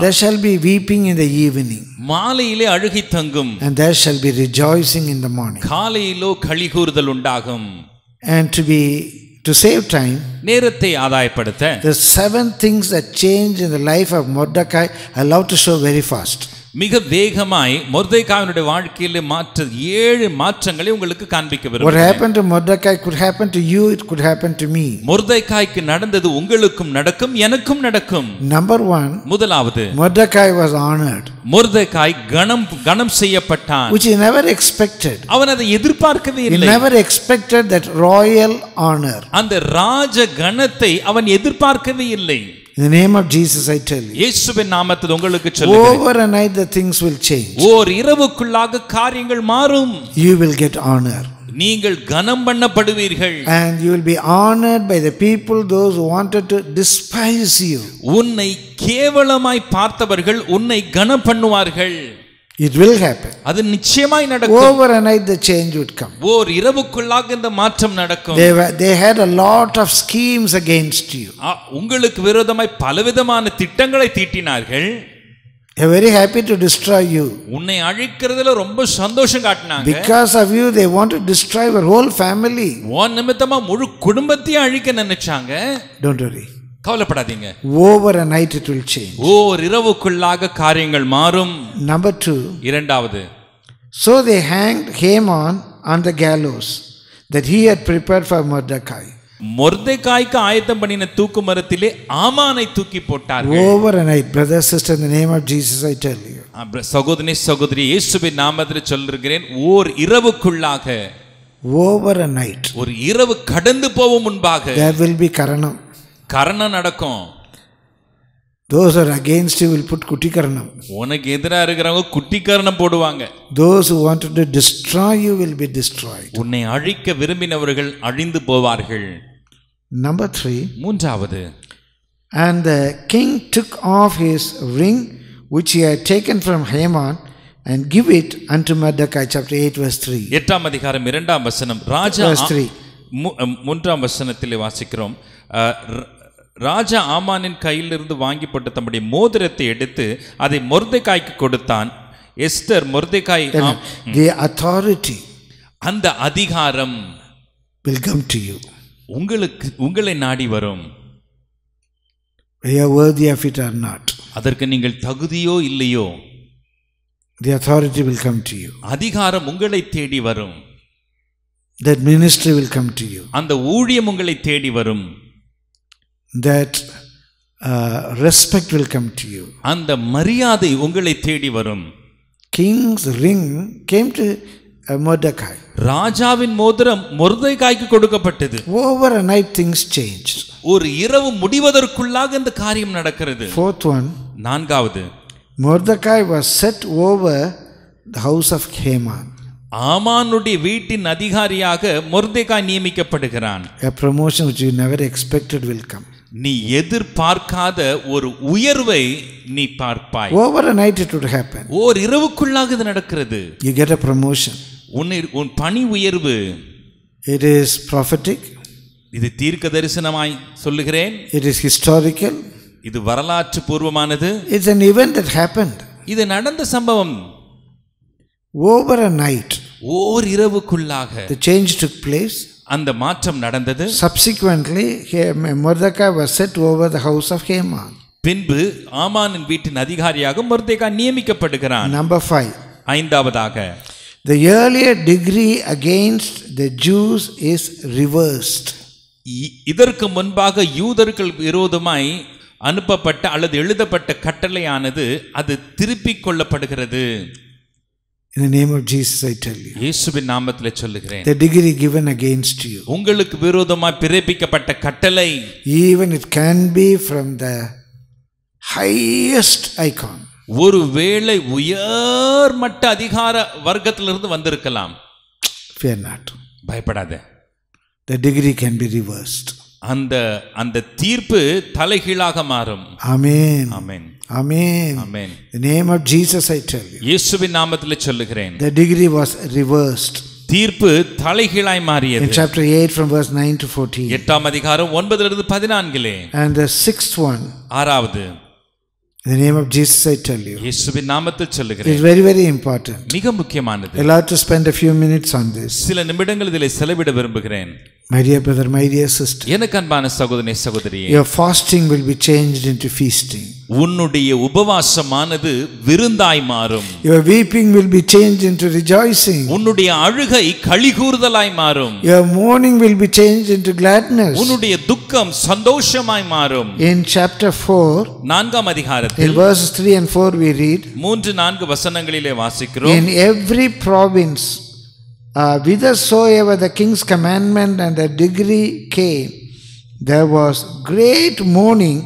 [SPEAKER 1] there shall be weeping in the evening and there shall be rejoicing in the morning and to be to save time
[SPEAKER 2] There are
[SPEAKER 1] seven things that change in the life of Mordecai I love to show very fast
[SPEAKER 2] மிக வேகமாய் மொர்தேகாவினுடைய வாழ்க்கையில் மாற்ற ஏழு மாற்றங்களை உங்களுக்கு காண்பிக்க விரும்புகிறேன் what happened
[SPEAKER 1] to mordecai could happen to you it could happen to me
[SPEAKER 2] மொர்தேகாய்க்கு நடந்தது உங்களுக்கும் நடக்கும் எனக்கும் நடக்கும் number 1 முதலாவது
[SPEAKER 1] mordecai was honored
[SPEAKER 2] மொர்தேகாய் கணம் கணம் செய்யப்பட்டான் which
[SPEAKER 1] he never expected
[SPEAKER 2] அவன் அதை எதிர்பார்க்கவே இல்லை he never
[SPEAKER 1] expected that royal honor
[SPEAKER 2] அந்த ராஜ கணத்தை அவன் எதிர்பார்க்கவே இல்லை
[SPEAKER 1] In the name of Jesus I
[SPEAKER 2] tell you. Over
[SPEAKER 1] a night the things will change. You will get honor.
[SPEAKER 2] and you will be honored
[SPEAKER 1] by the people those who wanted to despise you உன்னை
[SPEAKER 2] கேவலமாய் பார்த்தவர்கள் உன்னை கனம்
[SPEAKER 1] it will happen அது நிச்சயமாய் நடக்கும் overnight the change would come
[SPEAKER 2] ஓர் இரவுக்குள்ளாக இந்த மாற்றம் நடக்கும் they
[SPEAKER 1] they had a lot of schemes against
[SPEAKER 2] you உங்களுக்கு விரோதமாய் பலவிதமான திட்டங்களை தீட்டினார்கள்
[SPEAKER 1] they are very happy to destroy you
[SPEAKER 2] உன்னை அழிக்கிறதுல ரொம்ப சந்தோஷம் காட்டினாங்க because
[SPEAKER 1] of you they want to destroy your whole family
[SPEAKER 2] உன் நிமித்தமா முழு குடும்பத்தையும் அழிக்க நினைச்சாங்க don't worry கவலைப்படாதீங்க
[SPEAKER 1] overnight it will change
[SPEAKER 2] ஓர் இரவுக்குள்ளாக காரியங்கள் மாறும் நம்பர் டூ இரண்டாவது
[SPEAKER 1] so they hang him on on the gallows that he had prepare for Mordecai
[SPEAKER 2] மொர்தக்காய்க்கு ஆயத்தம் பண்ணின தூக்கு மரத்திலே ஆமானை தூக்கி போட்டார்
[SPEAKER 1] over a night brother sister இந்த name of Jesus I tell you
[SPEAKER 2] சகோதரி சகோதரி இயேசுவின் நாமத்தில் சொல்லுகிறேன் ஓர் இரவுக்குள்ளாக
[SPEAKER 1] ஓவர் அ நைட்
[SPEAKER 2] ஒரு இரவு கடந்து போவும் முன்பாக தேர்
[SPEAKER 1] வில் பி கரணம்
[SPEAKER 2] கரணம் நடக்கும்
[SPEAKER 1] those are against will put குட்டி கரணம்
[SPEAKER 2] உனக்கு எதிராக இருக்கிறவங்க குட்டி கரணம் போடுவாங்க
[SPEAKER 1] those want to destroy you will be destroy
[SPEAKER 2] உன்னை அழிக்க விரும்பினவர்கள் அழிந்து போவார்கள்
[SPEAKER 1] நம்பர் த்ரீ மூன்றாவது and the king took off his ring which he had taken from Haman and give it unto Mordecai chapter eight verse three
[SPEAKER 2] எட்டாம் அதிகாரம் இரண்டாம் வசனம் ராஜா த்ரீ மூன்றாம் வசனத்தில் வாசிக்கிறோம் ராஜா ஆமானின் கையிலிருந்து வாங்கிப்பட்ட தம்முடைய மோதிரத்தை எடுத்து அதை மொர்தெக்காய்க்கு கொடுத்தான் எஸ்டர் மொர்தெக்காய்
[SPEAKER 1] அத்தாரிட்டி
[SPEAKER 2] அந்த அதிகாரம்
[SPEAKER 1] வெல்கம் டு யூ
[SPEAKER 2] உங்களுக்கு உங்களை நாடி வரும்
[SPEAKER 1] worthy of it or not
[SPEAKER 2] அதற்கு நீங்கள் தகுதியோ இல்லையோ
[SPEAKER 1] the authority will come to you
[SPEAKER 2] அதிகாரம் உங்களை தேடி வரும்
[SPEAKER 1] that ministry will come to you
[SPEAKER 2] அந்த ஊழியம் உங்களை தேடி வரும்
[SPEAKER 1] that respect uh, respect will come to
[SPEAKER 2] அந்த மரியாதை உங்களை தேடி வரும்
[SPEAKER 1] king's ring came to Mordecai
[SPEAKER 2] ராஜாவின் மோதிரம் மொர்தகாய்க்கு கொடுக்கப்பட்டது over a night things change ஒரு இரவு முடிவதற்குள்ளாக இந்த காரியம் நடக்கிறது ஃபோர்த் ஒன் நான்காவது
[SPEAKER 1] Mordecai was set over the house of Haman
[SPEAKER 2] ஆமானுடைய வீட்டின் அதிகாரியாக மொர்தேகாய் நியமிக்கப்படுகிறான்
[SPEAKER 1] a promotion which you never expected will come
[SPEAKER 2] நீ எதிர்பார்க்காத ஒரு உயர்வை நீ பார்ப்பாய் 
[SPEAKER 1] overnight it would happen
[SPEAKER 2] ஓர் இரவுக்குள்ளாக இது நடக்கிறது
[SPEAKER 1] யூ கெட் அ ப்ரமோஷன்
[SPEAKER 2] உன் உன் பணி உயர்வு
[SPEAKER 1] இட் இஸ் ப்ராஃபிட்டிக்
[SPEAKER 2] இது தீர்க்க தரிசனமாய் சொல்லுகிறேன் இட் இஸ் ஹிஸ்டாரிக்கல் இது வரலாற்று பூர்வமானது it's an event that happened இது நடந்த சம்பவம் ஓவர் அ நைட் ஓர் இரவுக்குள்ளாக தி சேஞ்ச் டுக் பிளேஸ் அந்த மாற்றம் நடந்தது subsequently
[SPEAKER 1] Mordecai was set over the house of Haman
[SPEAKER 2] பின்பு ஆமானின் வீட்டின் அதிகாரியாக மொர்தேகா நியமிக்கப்படுகிறான் நம்பர் ஃபைவ் ஐந்தாவதாக
[SPEAKER 1] the earlier decree against the Jews is reversed
[SPEAKER 2] இதற்கு முன்பாக யூதர்கள் விரோதமாய் அனுப்பப்பட்ட அல்லது எழுதப்பட்ட கட்டளையானது அது திருப்பிக் கொள்ளப்படுகிறது
[SPEAKER 1] In the name of Jesus I tell
[SPEAKER 2] you. இயேசுவின் நாமத்திலே சொல்லுகிறேன். The
[SPEAKER 1] degree given against you.
[SPEAKER 2] உங்களுக்கு விரோதமாய் பிறப்பிக்கப்பட்ட கட்டளை
[SPEAKER 1] even it can be from the
[SPEAKER 2] highest icon. ஒருவேளை உயர் மட்ட அதிகார வர்க்கத்திலிருந்து வந்திருக்கலாம். Fear not. பயப்படாதே.
[SPEAKER 1] The degree can be reversed.
[SPEAKER 2] அந்த அந்த தீர்ப்பு தலைகீழாக மாறும். ஆமென். ஆமென்.
[SPEAKER 1] Amen. Amen. The name of Jesus I tell
[SPEAKER 2] you. இயேசுவின் நாமத்தில் சொல்லுகிறேன்.
[SPEAKER 1] The degree was reversed.
[SPEAKER 2] தீர்ப்பு தலைகீழாய் மாறியது. In chapter
[SPEAKER 1] 8 from verse 9 to 14.
[SPEAKER 2] எட்டாம் அதிகாரம் 9 இலிருந்து 14லே.
[SPEAKER 1] And the sixth one. ஆறாவது. the name of Jesus I
[SPEAKER 2] tell you. இயேசுவின் நாமத்தில் சொல்லுகிறேன். It's very
[SPEAKER 1] very important.
[SPEAKER 2] மிக முக்கியமானது.
[SPEAKER 1] Allowed to spend a few minutes on this.
[SPEAKER 2] சில நிமிடங்கள் இதிலே செலவிட விரும்புகிறேன்.
[SPEAKER 1] My dear brother, my dear sister.
[SPEAKER 2] Your
[SPEAKER 1] fasting will be changed into feasting. Your weeping will be changed into rejoicing. Your mourning will be changed into gladness. In chapter 4,
[SPEAKER 2] in verses 3 and 4 we read, In
[SPEAKER 1] every province uh, whithersoever the king's commandment and the degree came, there was great mourning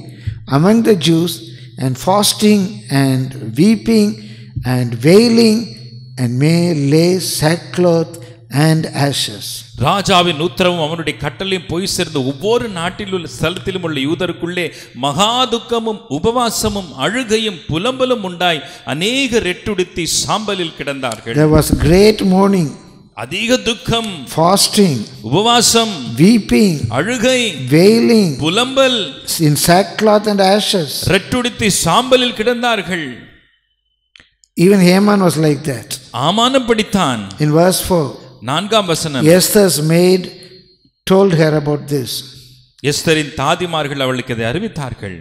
[SPEAKER 1] among the Jews, and fasting, and weeping, and wailing, and may lay sackcloth and ashes.
[SPEAKER 2] ராஜாவின் உத்தரவும் அவனுடைய கட்டளையும் போய் சேர்ந்த ஒவ்வொரு நாட்டில் உள்ள ஸ்தலத்திலும் உள்ள யூதருக்குள்ளே மகா துக்கமும் உபவாசமும் அழுகையும் புலம்பலும் உண்டாய் அநேக ரெட்டுடுத்தி சாம்பலில் கிடந்தார்கள் there was
[SPEAKER 1] great mourning
[SPEAKER 2] அதிக துக்கம் ஃபாஸ்டிங் உபவாசம் வீப்பிங் அழுகை வெயிலிங் புலம்பல்
[SPEAKER 1] இன் சாக்லாத் அண்ட் ஆஷஸ்
[SPEAKER 2] ரெட்டுடுத்தி சாம்பலில் கிடந்தார்கள்
[SPEAKER 1] even Haman was like that
[SPEAKER 2] ஆமானம் படித்தான் இன் வேர்ஸ் 4 நான்காம் வசனம்
[SPEAKER 1] Esther's maid told her about this
[SPEAKER 2] எஸ்தரின் தாதிமார்கள் அவளுக்கு இதை அறிவித்தார்கள்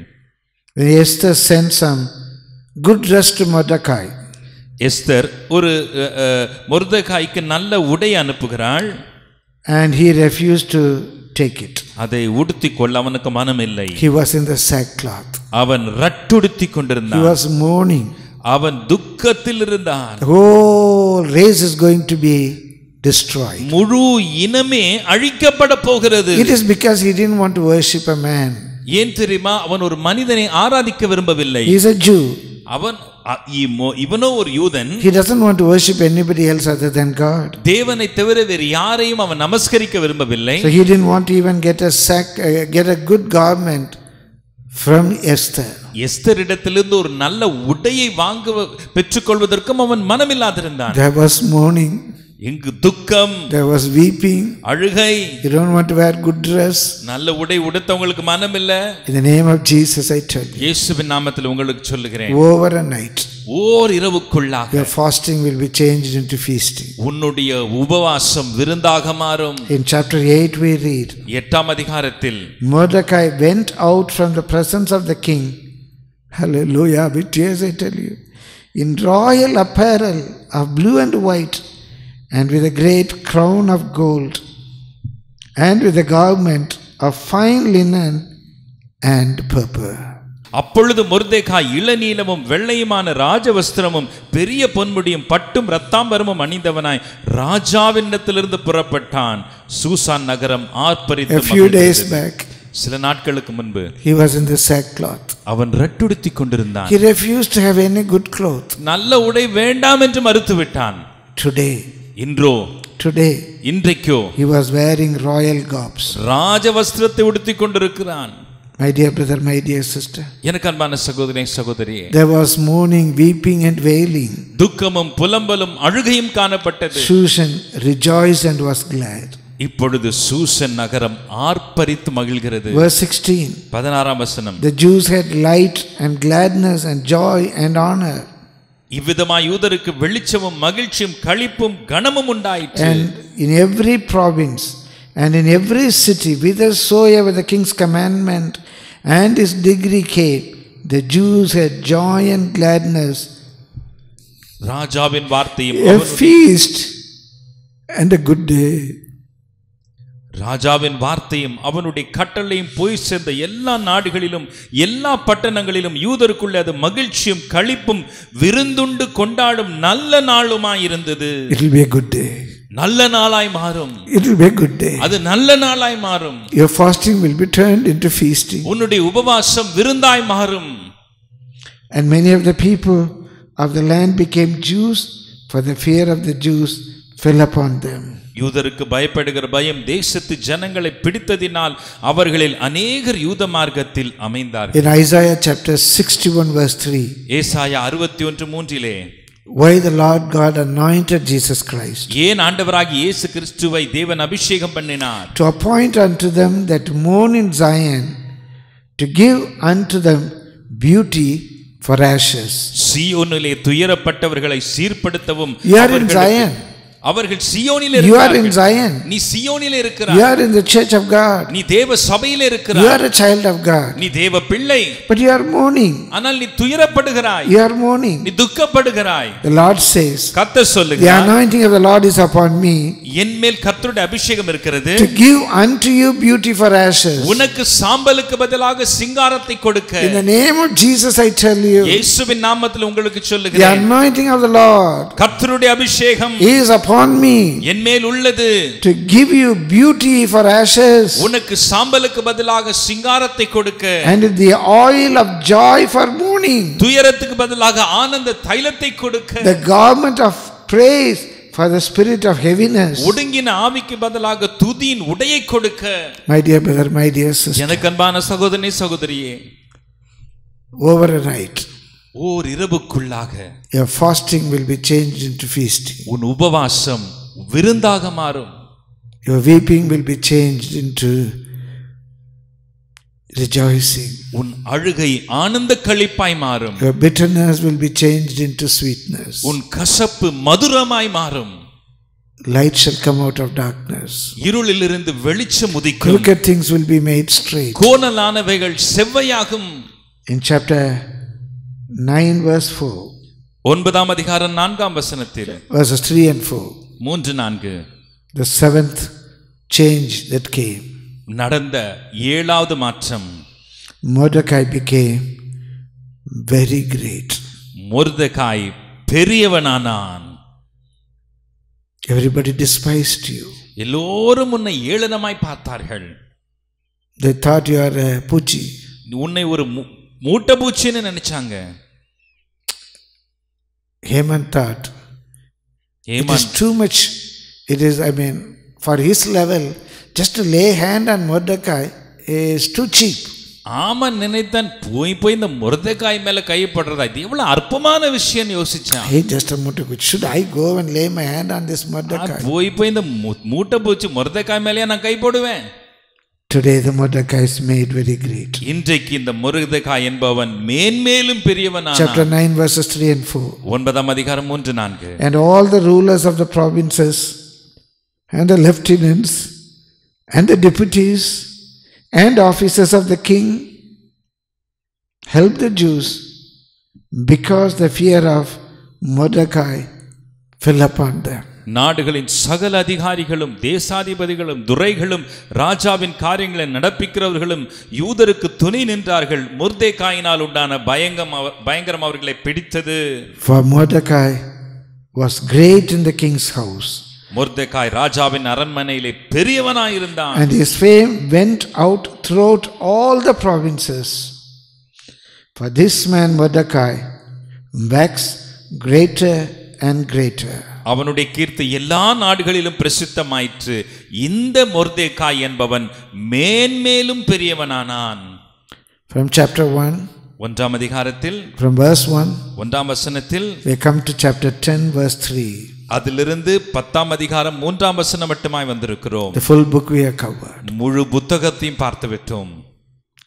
[SPEAKER 1] Esther sent some good rest Mordecai Esther
[SPEAKER 2] ஒரு மொர்தகாய்க்கு நல்ல உடை அனுப்புகிறாள்
[SPEAKER 1] and he refused to take it
[SPEAKER 2] அதை உடுத்திக் கொள்ள அவனுக்கு மனம் இல்லை he
[SPEAKER 1] was in the sackcloth
[SPEAKER 2] அவன் ரட்டுடுத்தி கொண்டிருந்தான் he was mourning அவன் துக்கத்தில் இருந்தான்
[SPEAKER 1] whole race is going to be destroyed
[SPEAKER 2] முழு இனமே அழிக்கப்பட போகிறது it is
[SPEAKER 1] because he didn't want to worship a man
[SPEAKER 2] ஏன் தெரியுமா அவன் ஒரு மனிதனை ஆராதிக்க விரும்பவில்லை he is a jew அவன் இவனோ ஒரு யூதன் he
[SPEAKER 1] doesn't want to worship anybody else other than god
[SPEAKER 2] தேவனை தவிர வேறு யாரையும் அவன் நமஸ்கரிக்க விரும்பவில்லை so he didn't want
[SPEAKER 1] to even get a sack get a good garment from esther
[SPEAKER 2] Esther இடத்திலிருந்து ஒரு நல்ல உடையை வாங்க பெற்றுக்கொள்வதற்கும் அவன் மனமில்லாதிருந்தான்
[SPEAKER 1] there was mourning எங்கு துக்கம் there was weeping அழுகை you don't want to wear good dress
[SPEAKER 2] நல்ல உடை உடுத்தவங்களுக்கு மனம் இல்ல
[SPEAKER 1] in the name of jesus i tell you
[SPEAKER 2] இயேசுவின் நாமத்தில் உங்களுக்கு சொல்லுகிறேன் over a night wore இரவுக்குள்ளாக
[SPEAKER 1] your fasting will be changed into feasting
[SPEAKER 2] உன்னுடைய உபவாசம் விருந்தாக மாறும்
[SPEAKER 1] in chapter 8 we read
[SPEAKER 2] எட்டாம் அதிகாரத்தில்
[SPEAKER 1] mordecai went out from the presence of the king hallelujah with tears i tell you in royal apparel of blue and white and with a great crown of gold, and with a garment of fine linen and purple.
[SPEAKER 2] அப்பொழுது முர்தேகா இளநீலமும் வெள்ளையுமான ராஜவஸ்திரமும் பெரிய பொன்முடியும் பட்டும் ரத்தாம்பரமும் அணிந்தவனாய் ராஜாவினிடத்திலிருந்து புறப்பட்டான் Shushan நகரம் ஆர்ப்பரித்து a few days back சில நாட்களுக்கு முன்பு he was in the sackcloth அவன் ரட்டுடுத்தி கொண்டிருந்தான் he refused to have any good clothes நல்ல உடை வேண்டாம் என்று மறுத்து விட்டான் today Today,
[SPEAKER 1] today He was wearing royal garbs. Cops
[SPEAKER 2] ராஜவஸ்திரத்தை
[SPEAKER 1] My dear brother, my dear sister. There was mourning, weeping and wailing.
[SPEAKER 2] pulambalam புலம்பலும் kana காணப்பட்டது.
[SPEAKER 1] Susan rejoiced and was glad.
[SPEAKER 2] இப்பொழுது Susan நகரம் ஆர்ப்பரித்து மகிழ்கிறது verse 16 16ஆம் வசனம்
[SPEAKER 1] the jews had light and gladness and joy and honor and in every province and in every city whithersoever the king's
[SPEAKER 2] commandment
[SPEAKER 1] and his degree came the jews had joy and gladness
[SPEAKER 2] a feast
[SPEAKER 1] and a good day
[SPEAKER 2] ராஜாவின் வார்த்தையும் அவனுடைய கட்டளையும் போய் சேர்ந்த எல்லா நாடுகளிலும் எல்லா பட்டணங்களிலும் யூதருக்குள்ளே அது மகிழ்ச்சியும் களிப்பும் விருந்துண்டு கொண்டாடும் நல்ல நாளுமாய் இருந்தது நல்ல நாளாய் மாறும் it'll be good day அது நல்ல நாளாய் மாறும்
[SPEAKER 1] your fasting will be turned into feasting
[SPEAKER 2] உன்னுடைய உபவாசம் விருந்தாய் மாறும்
[SPEAKER 1] and many of the people of the land became Jews for the fear of the Jews fell upon them
[SPEAKER 2] யூதருக்கு பயப்படுகிற பயம் தேசத்து ஜனங்களை பிடித்ததினால் அவர்களில் அநேகர் யூத மார்க்கத்தில் அமைந்தார் in
[SPEAKER 1] isaiah chapter 61 verse 3
[SPEAKER 2] ஏசாயா 61 மூன்றிலே
[SPEAKER 1] why the lord god anointed jesus christ
[SPEAKER 2] ஏன் ஆண்டவராகிய இயேசு கிறிஸ்துவை தேவன் அபிஷேகம் பண்ணினார்
[SPEAKER 1] to appoint unto them that mourn in zion to give unto them beauty for ashes
[SPEAKER 2] சீயோனிலே துயரப்பட்டவர்களை சீர்படுத்தவும் யார் in zion அவர்கள் சியோனில் you are in zion நீ சியோனில் இருக்கிறாய் you are in the
[SPEAKER 1] church of god
[SPEAKER 2] நீ தேவ சபையில் இருக்கிறாய் you are a
[SPEAKER 1] child of god
[SPEAKER 2] நீ தேவ பிள்ளை
[SPEAKER 1] but you are mourning
[SPEAKER 2] ஆனால் நீ துயரப்படுகிறாய் you are mourning நீ துக்கப்படுகிறாய்
[SPEAKER 1] the lord says
[SPEAKER 2] கர்த்தர் சொல்லுகிறார் the
[SPEAKER 1] anointing of the lord is upon me
[SPEAKER 2] என் மேல் கர்த்தருடைய அபிஷேகம் இருக்கிறது to
[SPEAKER 1] give unto you beauty for ashes
[SPEAKER 2] உனக்கு சாம்பலுக்கு பதிலாக சிங்காரத்தை கொடுக்க in the name
[SPEAKER 1] of jesus i tell you இயேசுவின்
[SPEAKER 2] நாமத்தில் உங்களுக்கு சொல்லுகிறேன் the
[SPEAKER 1] anointing of the lord கர்த்தருடைய அபிஷேகம் is upon upon me.
[SPEAKER 2] என் மேல் உள்ளது.
[SPEAKER 1] To give you beauty for ashes.
[SPEAKER 2] உனக்கு சாம்பலுக்கு பதிலாக சிங்காரத்தை கொடுக்க. And
[SPEAKER 1] the oil of joy for
[SPEAKER 2] mourning. துயரத்துக்கு பதிலாக ஆனந்த தைலத்தை கொடுக்க.
[SPEAKER 1] The garment of praise for the spirit of heaviness
[SPEAKER 2] ஒடுங்கின ஆவிக்கு பதிலாக துதியின் உடையை கொடுக்க
[SPEAKER 1] my dear brother my dear sister
[SPEAKER 2] எனக்கு அன்பான சகோதரனே சகோதரியே
[SPEAKER 1] overnight
[SPEAKER 2] wore இரவுக்குள்ளாக
[SPEAKER 1] your fasting will be changed into feasting உன்
[SPEAKER 2] உபவாசம் விருந்தாக மாறும்
[SPEAKER 1] your weeping will be changed into
[SPEAKER 2] rejoicing உன் அழுகை ஆனந்த களிப்பாய் மாறும்
[SPEAKER 1] your bitterness will be changed into sweetness
[SPEAKER 2] உன் கசப்பு மதுரமாய் மாறும்
[SPEAKER 1] light shall come out of darkness
[SPEAKER 2] இருளிலிருந்து வெளிச்சம் உதிக்கும் crooked
[SPEAKER 1] things will be made straight
[SPEAKER 2] கோணலானவைகள் செவ்வையாகும்
[SPEAKER 1] in chapter 9 verse 4
[SPEAKER 2] ஒன்பதாம் அதிகாரம் நான்காம் வசனத்தில்
[SPEAKER 1] verses 3 and 4
[SPEAKER 2] மூன்று நான்கு
[SPEAKER 1] the seventh change that came
[SPEAKER 2] நடந்த ஏழாவது மாற்றம்
[SPEAKER 1] Mordecai became very
[SPEAKER 2] great Mordecai பெரியவனானான்
[SPEAKER 1] everybody despised
[SPEAKER 2] you எல்லோரும் உன்னை ஏளனமாய் பார்த்தார்கள்
[SPEAKER 1] they thought you are பூச்சி
[SPEAKER 2] உன்னை ஒரு மூட்டை பூச்சின்னு நினைச்சாங்க
[SPEAKER 1] Haman thought, Haman. it is too much. It is, I mean, for his level, just to lay hand on Mordecai is too
[SPEAKER 2] cheap. ஆமான் நினைத்தான் போய் போய் இந்த முருதக்காய் மேல கைப்படுறதா இது எவ்வளவு அற்பமான விஷயம் யோசிச்சான் ஹே
[SPEAKER 1] ஜஸ்ட் மூட்டை குச்சி should I go and lay my hand on this Mordecai
[SPEAKER 2] போய் போய் இந்த மூட்டை பூச்சி முருதக்காய் மேலயே நான் கை போடுவேன்
[SPEAKER 1] Today the Mordecai is made
[SPEAKER 2] very great. இன்றைக்கு இந்த மொர்தெகாய் என்பவன் மேன்மேலும் பெரியவனானான். Chapter 9
[SPEAKER 1] verses 3 and 4.
[SPEAKER 2] 4. And
[SPEAKER 1] all the rulers of the provinces and the lieutenants and the deputies and officers of the king helped the Jews because the fear of Mordecai fell upon them.
[SPEAKER 2] நாடுகளின் சகல அதிகாரிகளும் தேசாதிபதிகளும் துரைகளும் ராஜாவின் காரியங்களை நடப்பிக்கிறவர்களும் யூதருக்கு துணை நின்றார்கள் முர்தே காயினால் உண்டான பயங்கம் பயங்கரம் அவர்களை பிடித்தது
[SPEAKER 1] was great in the king's house
[SPEAKER 2] மொர்தெகாய் ராஜாவின் அரண்மனையிலே பெரியவனாய் இருந்தான் and his
[SPEAKER 1] fame went out throughout all the provinces for this man Mordecai waxed greater and greater
[SPEAKER 2] அவனுடைய கீர்த்தி எல்லா நாடுகளிலும் பிரசித்தமாயிற்று இந்த மொர்தேகா என்பவன் மேன்மேலும் பெரியவனானான்
[SPEAKER 1] From chapter 1
[SPEAKER 2] ஒன்றாம் அதிகாரத்தில்
[SPEAKER 1] from verse 1
[SPEAKER 2] ஒன்றாம் வசனத்தில் we
[SPEAKER 1] come to chapter 10 verse 3
[SPEAKER 2] அதிலிருந்து பத்தாம் அதிகாரம் மூன்றாம் வசனம் மட்டுமாய் வந்திருக்கிறோம் முழு புத்தகத்தையும் பார்த்து விட்டோம்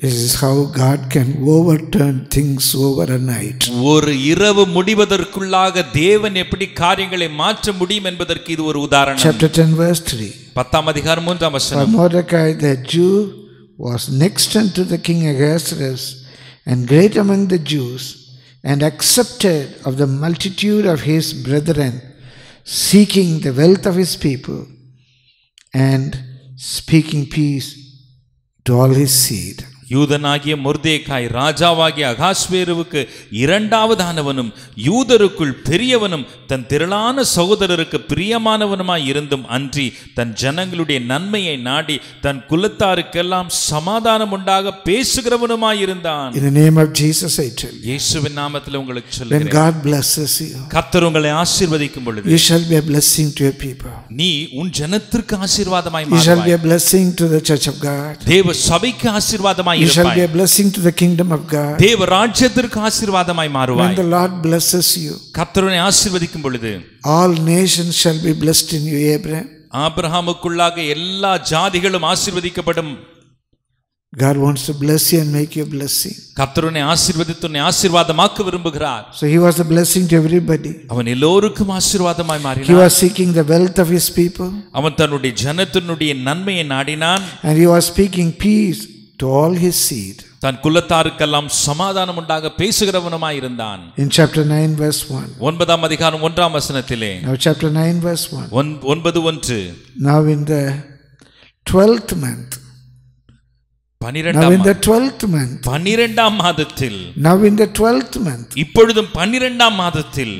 [SPEAKER 1] This is how God can overturn things over a night.
[SPEAKER 2] ஒரு இரவு முடிவதற்குள்ளாக தேவன் எப்படி காரியங்களை மாற்ற முடியும் என்பதற்கு இது ஒரு உதாரணம். Chapter 10 verse 3. பத்தாம் அதிகாரம் மூன்றாம் வசனம்.
[SPEAKER 1] Mordecai the Jew was next unto the king Ahasuerus and great among the Jews and accepted of the multitude of his brethren seeking the wealth of his people and speaking peace to all his seed.
[SPEAKER 2] யூதனாகிய Mordecai ராஜாவாகிய அகாஸ்வேருவுக்கு இரண்டாவதானவனும் யூதருக்குள் பெரியவனும் தன் திரளான சகோதரருக்கு பிரியமானவனுமாய் இருந்தும் அன்றி தன் ஜனங்களுடைய நன்மையை நாடி தன் குலத்தாருக்கெல்லாம் சமாதானம் உண்டாக பேசுகிறவனுமாய் இருந்தான்
[SPEAKER 1] In
[SPEAKER 2] இயேசுவின் நாமத்தில் உங்களுக்கு சொல்லுகிறேன்.
[SPEAKER 1] When
[SPEAKER 2] கர்த்தர் உங்களை ஆசீர்வதிக்கும் பொழுது you shall நீ உன் ஜனத்திற்கு ஆசீர்வாதமாய் மாறுவாய். தேவ சபைக்கு ஆசீர்வாதமாய் you shall be a
[SPEAKER 1] blessing to the kingdom of God.
[SPEAKER 2] When the Lord blesses you.
[SPEAKER 1] all nations shall be blessed in you Abraham.
[SPEAKER 2] ஆபிரகாமுக்குள்ளாக எல்லா ஜாதிகளும் ஆசீர்வதிக்கப்படும்
[SPEAKER 1] God wants to bless you and make you a blessing.
[SPEAKER 2] கர்த்தர் ஆசீர்வதித்து உன்னை ஆசீர்வாதமாக்க விரும்புகிறார்.
[SPEAKER 1] So he was a blessing to everybody.
[SPEAKER 2] அவன் எல்லோருக்கும் ஆசீர்வாதமாய் மாறினான். He was
[SPEAKER 1] seeking the wealth of his people.
[SPEAKER 2] அவன் தன்னுடைய ஜனத்தினுடைய நன்மையை நாடினான்.
[SPEAKER 1] And he was speaking peace to all his
[SPEAKER 2] seed தன் குலத்தாருக்கெல்லாம் சமாதானம் உண்டாக பேசுகிறவனுமாய் இருந்தான்
[SPEAKER 1] in chapter 9 verse 1
[SPEAKER 2] ஒன்பதாம் அதிகாரம் ஒன்றாம் வசனத்திலே now
[SPEAKER 1] chapter 9 verse
[SPEAKER 2] 1 ஒன்பது ஒன்று
[SPEAKER 1] now in the 12th month பனிரெண்டாம் 12th
[SPEAKER 2] இப்பொழுதும் மாதத்தில்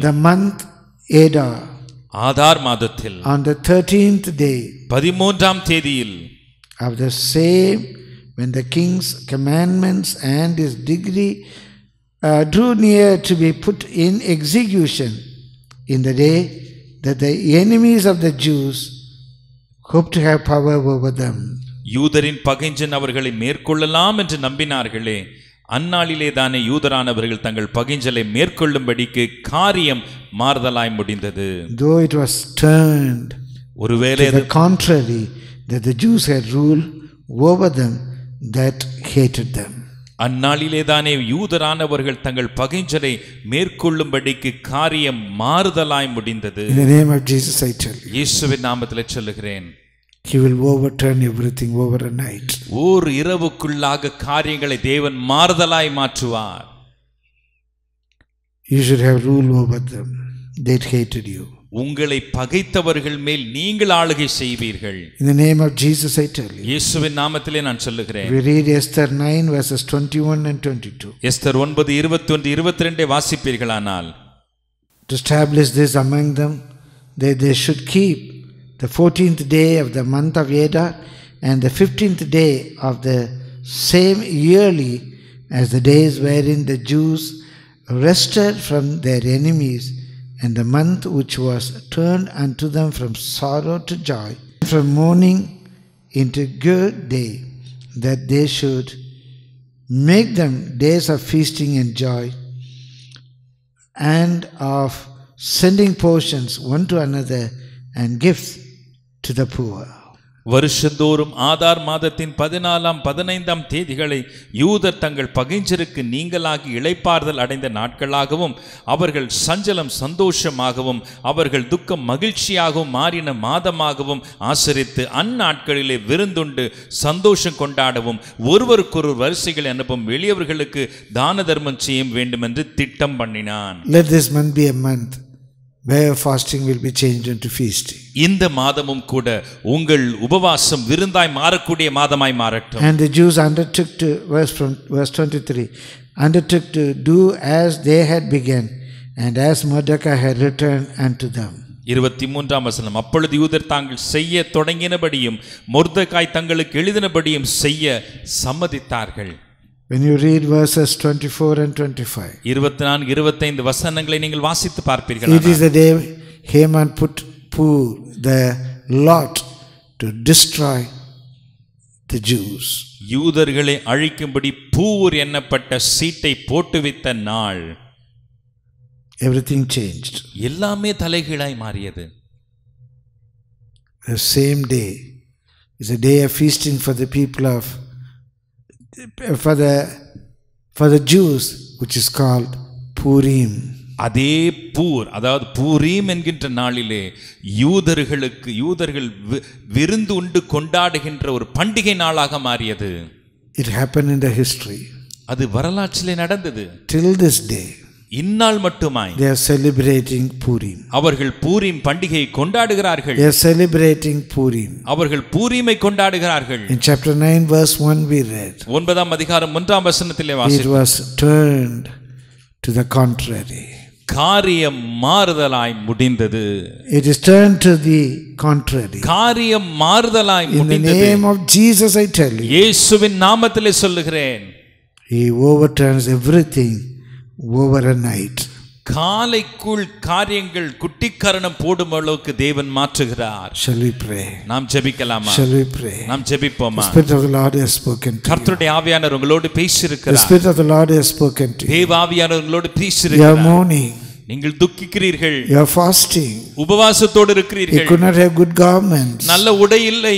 [SPEAKER 2] ஏடா ஆதார் மாதத்தில் பதிமூன்றாம் தேதியில்
[SPEAKER 1] When the king's commandments and his decree uh, drew near to be put in execution, in the day that the enemies of the Jews hoped to have power over them.
[SPEAKER 2] யூதரின் பகைஞ்சன் அவர்களை மேற்கொள்ளலாம் என்று நம்பினார்களே அந்நாளிலே தானே யூதரானவர்கள் தங்கள் பகிஞ்சலை மேற்கொள்ளும்படிக்கு காரியம் மாறுதலாய் முடிந்தது
[SPEAKER 1] தோ இட் வாஸ் டர்ன்ட் ஒருவேளை contrary that the Jews had rule over them that hated
[SPEAKER 2] them அந்நாளிலே தானே யூதரானவர்கள் தங்கள் பகைஞ்சலை மேற்கொள்ளும்படிக்கு காரியம் மாறுதலாய் முடிந்தது in the name of jesus i tell you இயேசுவின் நாமத்திலே சொல்லுகிறேன்
[SPEAKER 1] he will overturn everything over a night
[SPEAKER 2] ஓர் இரவுக்குள்ளாக காரியங்களை தேவன் மாறுதலாய் மாற்றுவார் you should have rule over them they hated you உங்களை பகைத்தவர்கள் மேல் நீங்கள் ஆளுகை செய்வீர்கள்
[SPEAKER 1] in the name of jesus i tell
[SPEAKER 2] you இயேசுவின் நாமத்திலே நான் சொல்லுகிறேன் we
[SPEAKER 1] read esther 9 verses 21 and 22
[SPEAKER 2] Esther 9 21 22 வாசிப்பீர்களானால்
[SPEAKER 1] to establish this among them they they should keep the 14th day of the month of Adar and the 15th day of the same yearly as the days wherein the Jews rested from their enemies and the month which was turned unto them from sorrow to joy, from mourning into good day, that they should make them days of feasting and joy, and of sending portions one to another and gifts to
[SPEAKER 2] the poor. வருஷந்தோறும் ஆதார் மாதத்தின் பதினாலாம் பதினைந்தாம் தேதிகளை யூதர் தங்கள் பகிஞ்சருக்கு நீங்களாகி இழைப்பார்தல் அடைந்த நாட்களாகவும் அவர்கள் சஞ்சலம் சந்தோஷமாகவும் அவர்கள் துக்கம் மகிழ்ச்சியாகவும் மாறின மாதமாகவும் ஆசரித்து அந்நாட்களிலே விருந்துண்டு சந்தோஷம் கொண்டாடவும் ஒருவருக்கொரு வரிசைகள் அனுப்பும் வெளியவர்களுக்கு தான தர்மம் செய்ய வேண்டும் என்று திட்டம் பண்ணினான்
[SPEAKER 1] Where fasting will be changed into feasting.
[SPEAKER 2] இந்த மாதமும் கூட உங்கள் உபவாசம் விருந்தாய் மாறக்கூடிய மாதமாய் மாறட்டும். And the
[SPEAKER 1] Jews undertook to verse from verse 23 undertook to do as they had begun and as Mordecai had returned unto them.
[SPEAKER 2] இருபத்தி மூன்றாம் வசனம் அப்பொழுது யூதர் தாங்கள் செய்ய தொடங்கினபடியும் மொர்தகாய் தங்களுக்கு எழுதினபடியும் செய்ய சம்மதித்தார்கள்
[SPEAKER 1] when you read verses 24 and 25.
[SPEAKER 2] It is the day
[SPEAKER 1] Haman put poor the lot to destroy the Jews.
[SPEAKER 2] யூதர்களை அழிக்கும்படி பூர் என்னப்பட்ட சீட்டை போட்டுவித்த நாள்.
[SPEAKER 1] Everything changed.
[SPEAKER 2] எல்லாமே தலைகீழாய் மாறியது.
[SPEAKER 1] The same day is a day of feasting for the people of for the for the Jews which is called Purim
[SPEAKER 2] அதே பூர் அதாவது பூரீம் என்கின்ற நாளிலே யூதர்களுக்கு யூதர்கள் விருந்து உண்டு கொண்டாடுகின்ற ஒரு பண்டிகை நாளாக மாறியது
[SPEAKER 1] it happen in the history
[SPEAKER 2] அது வரலாற்றிலே நடந்தது டில் திஸ் டே இந்நாள் மட்டுமாய்
[SPEAKER 1] they are celebrating purim
[SPEAKER 2] அவர்கள் பூரீம் பண்டிகையை கொண்டாடுகிறார்கள் they are
[SPEAKER 1] celebrating purim
[SPEAKER 2] அவர்கள் பூரீமை கொண்டாடுகிறார்கள் in
[SPEAKER 1] chapter 9 verse 1 we
[SPEAKER 2] read 9ஆம் அதிகாரம் 1ஆம் வசனத்திலே வாசித்தோம்
[SPEAKER 1] it was turned to the contrary
[SPEAKER 2] காரியம் மாறுதலாய் முடிந்தது
[SPEAKER 1] it is turned to the contrary
[SPEAKER 2] காரியம் மாறுதலாய் முடிந்தது in the name
[SPEAKER 1] of jesus i tell you
[SPEAKER 2] இயேசுவின் நாமத்திலே சொல்லுகிறேன்
[SPEAKER 1] he overturns everything over a night
[SPEAKER 2] காலைக்குள் காரியங்கள் குட்டிக்கரணம் போடும் அளவுக்கு தேவன் மாற்றுகிறார் shall we pray நாம் ஜெபிக்கலாமா shall we pray நாம் ஜெபிப்போமா spirit
[SPEAKER 1] of the lord has spoken
[SPEAKER 2] கர்த்தருடைய ஆவியானவர் உங்களோடு பேசியிருக்கிறார் the spirit
[SPEAKER 1] of the lord has spoken
[SPEAKER 2] தேவ ஆவியானவர் உங்களோடு பேசியிருக்கிறார் your morning நீங்கள் துக்கிக்கிறீர்கள் you
[SPEAKER 1] are fasting
[SPEAKER 2] உபவாசத்தோடு இருக்கிறீர்கள் you could not
[SPEAKER 1] good good நல்ல உடை இல்லை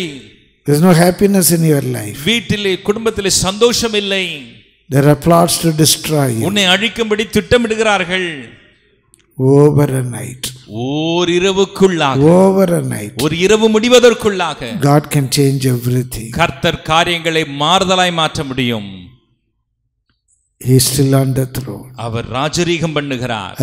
[SPEAKER 1] there is no happiness in your life
[SPEAKER 2] வீட்டிலே குடும்பத்திலே சந்தோஷம் இல்லை
[SPEAKER 1] There are plots to destroy you.
[SPEAKER 2] உன்னை அழிக்கும்படி திட்டமிடுகிறார்கள் ஓவர் நைட் ஓர் இரவுக்குள்ளாக ஓவர் நைட் ஒரு இரவு முடிவதற்குள்ளாக
[SPEAKER 1] God can change everything
[SPEAKER 2] கர்த்தர் காரியங்களை மாறுதலாய் மாற்ற முடியும்
[SPEAKER 1] He is still on the throne.
[SPEAKER 2] Our ராஜரீகம்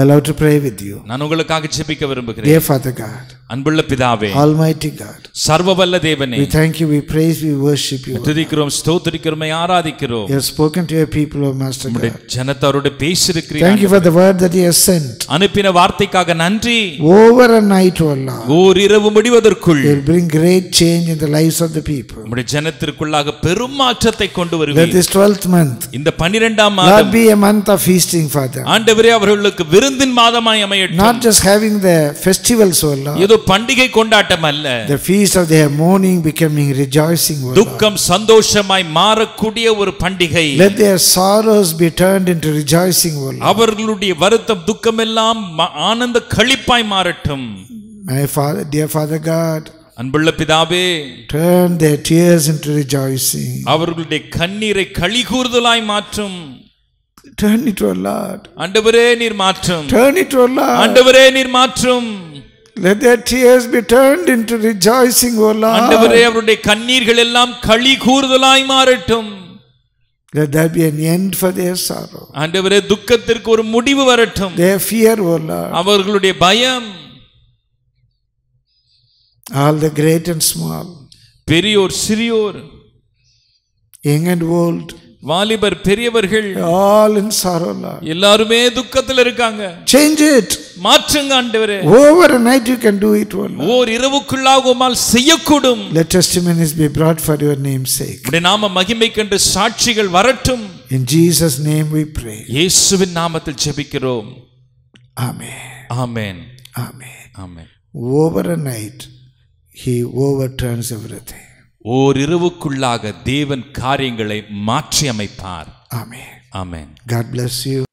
[SPEAKER 2] I love to pray with you. நான் உங்களுக்காக ஜெபிக்க விரும்புகிறேன். Dear Father God. அன்புள்ள பிதாவே.
[SPEAKER 1] Almighty God.
[SPEAKER 2] சர்வவல்ல We
[SPEAKER 1] thank you, we praise, we worship you.
[SPEAKER 2] துதிக்கிறோம், ஸ்தோத்திரிக்கிறோம், ஆராதிக்கிறோம். You have
[SPEAKER 1] spoken to your people, O Master God. உம்முடைய
[SPEAKER 2] ஜனத்தாரோடு பேசியிருக்கிறீர். Thank you
[SPEAKER 1] for the word that you have sent.
[SPEAKER 2] அனுப்பின வார்த்தைக்காக நன்றி.
[SPEAKER 1] Over a night, O Allah.
[SPEAKER 2] ஓர் இரவு முடிவதற்குள். You will bring
[SPEAKER 1] great change in the lives of the people.
[SPEAKER 2] உம்முடைய ஜனத்திற்குள்ளாக பெரும் மாற்றத்தை கொண்டு வருவீர். That is
[SPEAKER 1] 12th month.
[SPEAKER 2] இந்த 12ஆம் let
[SPEAKER 1] be a month of feasting, Father. Not just having the festivals, O Lord. இது
[SPEAKER 2] பண்டிகை கொண்டாட்டம்
[SPEAKER 1] The feast of their mourning becoming rejoicing, O Lord.
[SPEAKER 2] துக்கம் சந்தோஷமாய் மாறக்கூடிய ஒரு Let
[SPEAKER 1] their sorrows be turned into rejoicing, O Lord.
[SPEAKER 2] அவர்களுடைய வருத்தம் துக்கம் எல்லாம் ம- ஆனந்த
[SPEAKER 1] My Father, dear Father God,
[SPEAKER 2] அன்புள்ள பிதாவே
[SPEAKER 1] turn their tears into rejoicing.
[SPEAKER 2] அவர்களுடைய கண்ணீரை கழிகூறுதலாய் மாற்றும்
[SPEAKER 1] Turn it to our Lord.
[SPEAKER 2] ஆண்டவரே நீர் மாற்றும் Turn
[SPEAKER 1] it to our Lord. ஆண்டவரே
[SPEAKER 2] நீர் மாற்றும்
[SPEAKER 1] Let their tears be turned into rejoicing, O
[SPEAKER 2] Lord. ஆண்டவரே அவருடைய கண்ணீர்கள் எல்லாம் களி கூறுதலாய் மாறட்டும் Let
[SPEAKER 1] there be an end for their sorrow.
[SPEAKER 2] ஆண்டவரே துக்கத்திற்கு ஒரு முடிவு வரட்டும் Their fear, O Lord. அவர்களுடைய பயம் All the great and small, பெரியோர் சிறியோர் young and old, வாலிபர் பெரியவர்கள் ஆல் இன் எல்லாருமே துக்கத்தில் இருக்காங்க சேஞ்ச் இட் மாற்றுங்க ஆண்டவரே over
[SPEAKER 1] a night you can do it one
[SPEAKER 2] ஓர் இரவுக்குள்ளாகுமால் செய்யக்கூடும்
[SPEAKER 1] let testimonies be brought for your name sake
[SPEAKER 2] உடைய நாம மகிமைக்கென்று சாட்சிகள் வரட்டும் in Jesus name we pray இயேசுவின் நாமத்தில் ஜெபிக்கிறோம் amen amen amen amen
[SPEAKER 1] over a night he overturns everything
[SPEAKER 2] ஓரிரவுக்குள்ளாக தேவன் காரியங்களை மாற்றி அமைப்பார் ஆமே ஆமேன்
[SPEAKER 1] காட் பிளஸ் யூ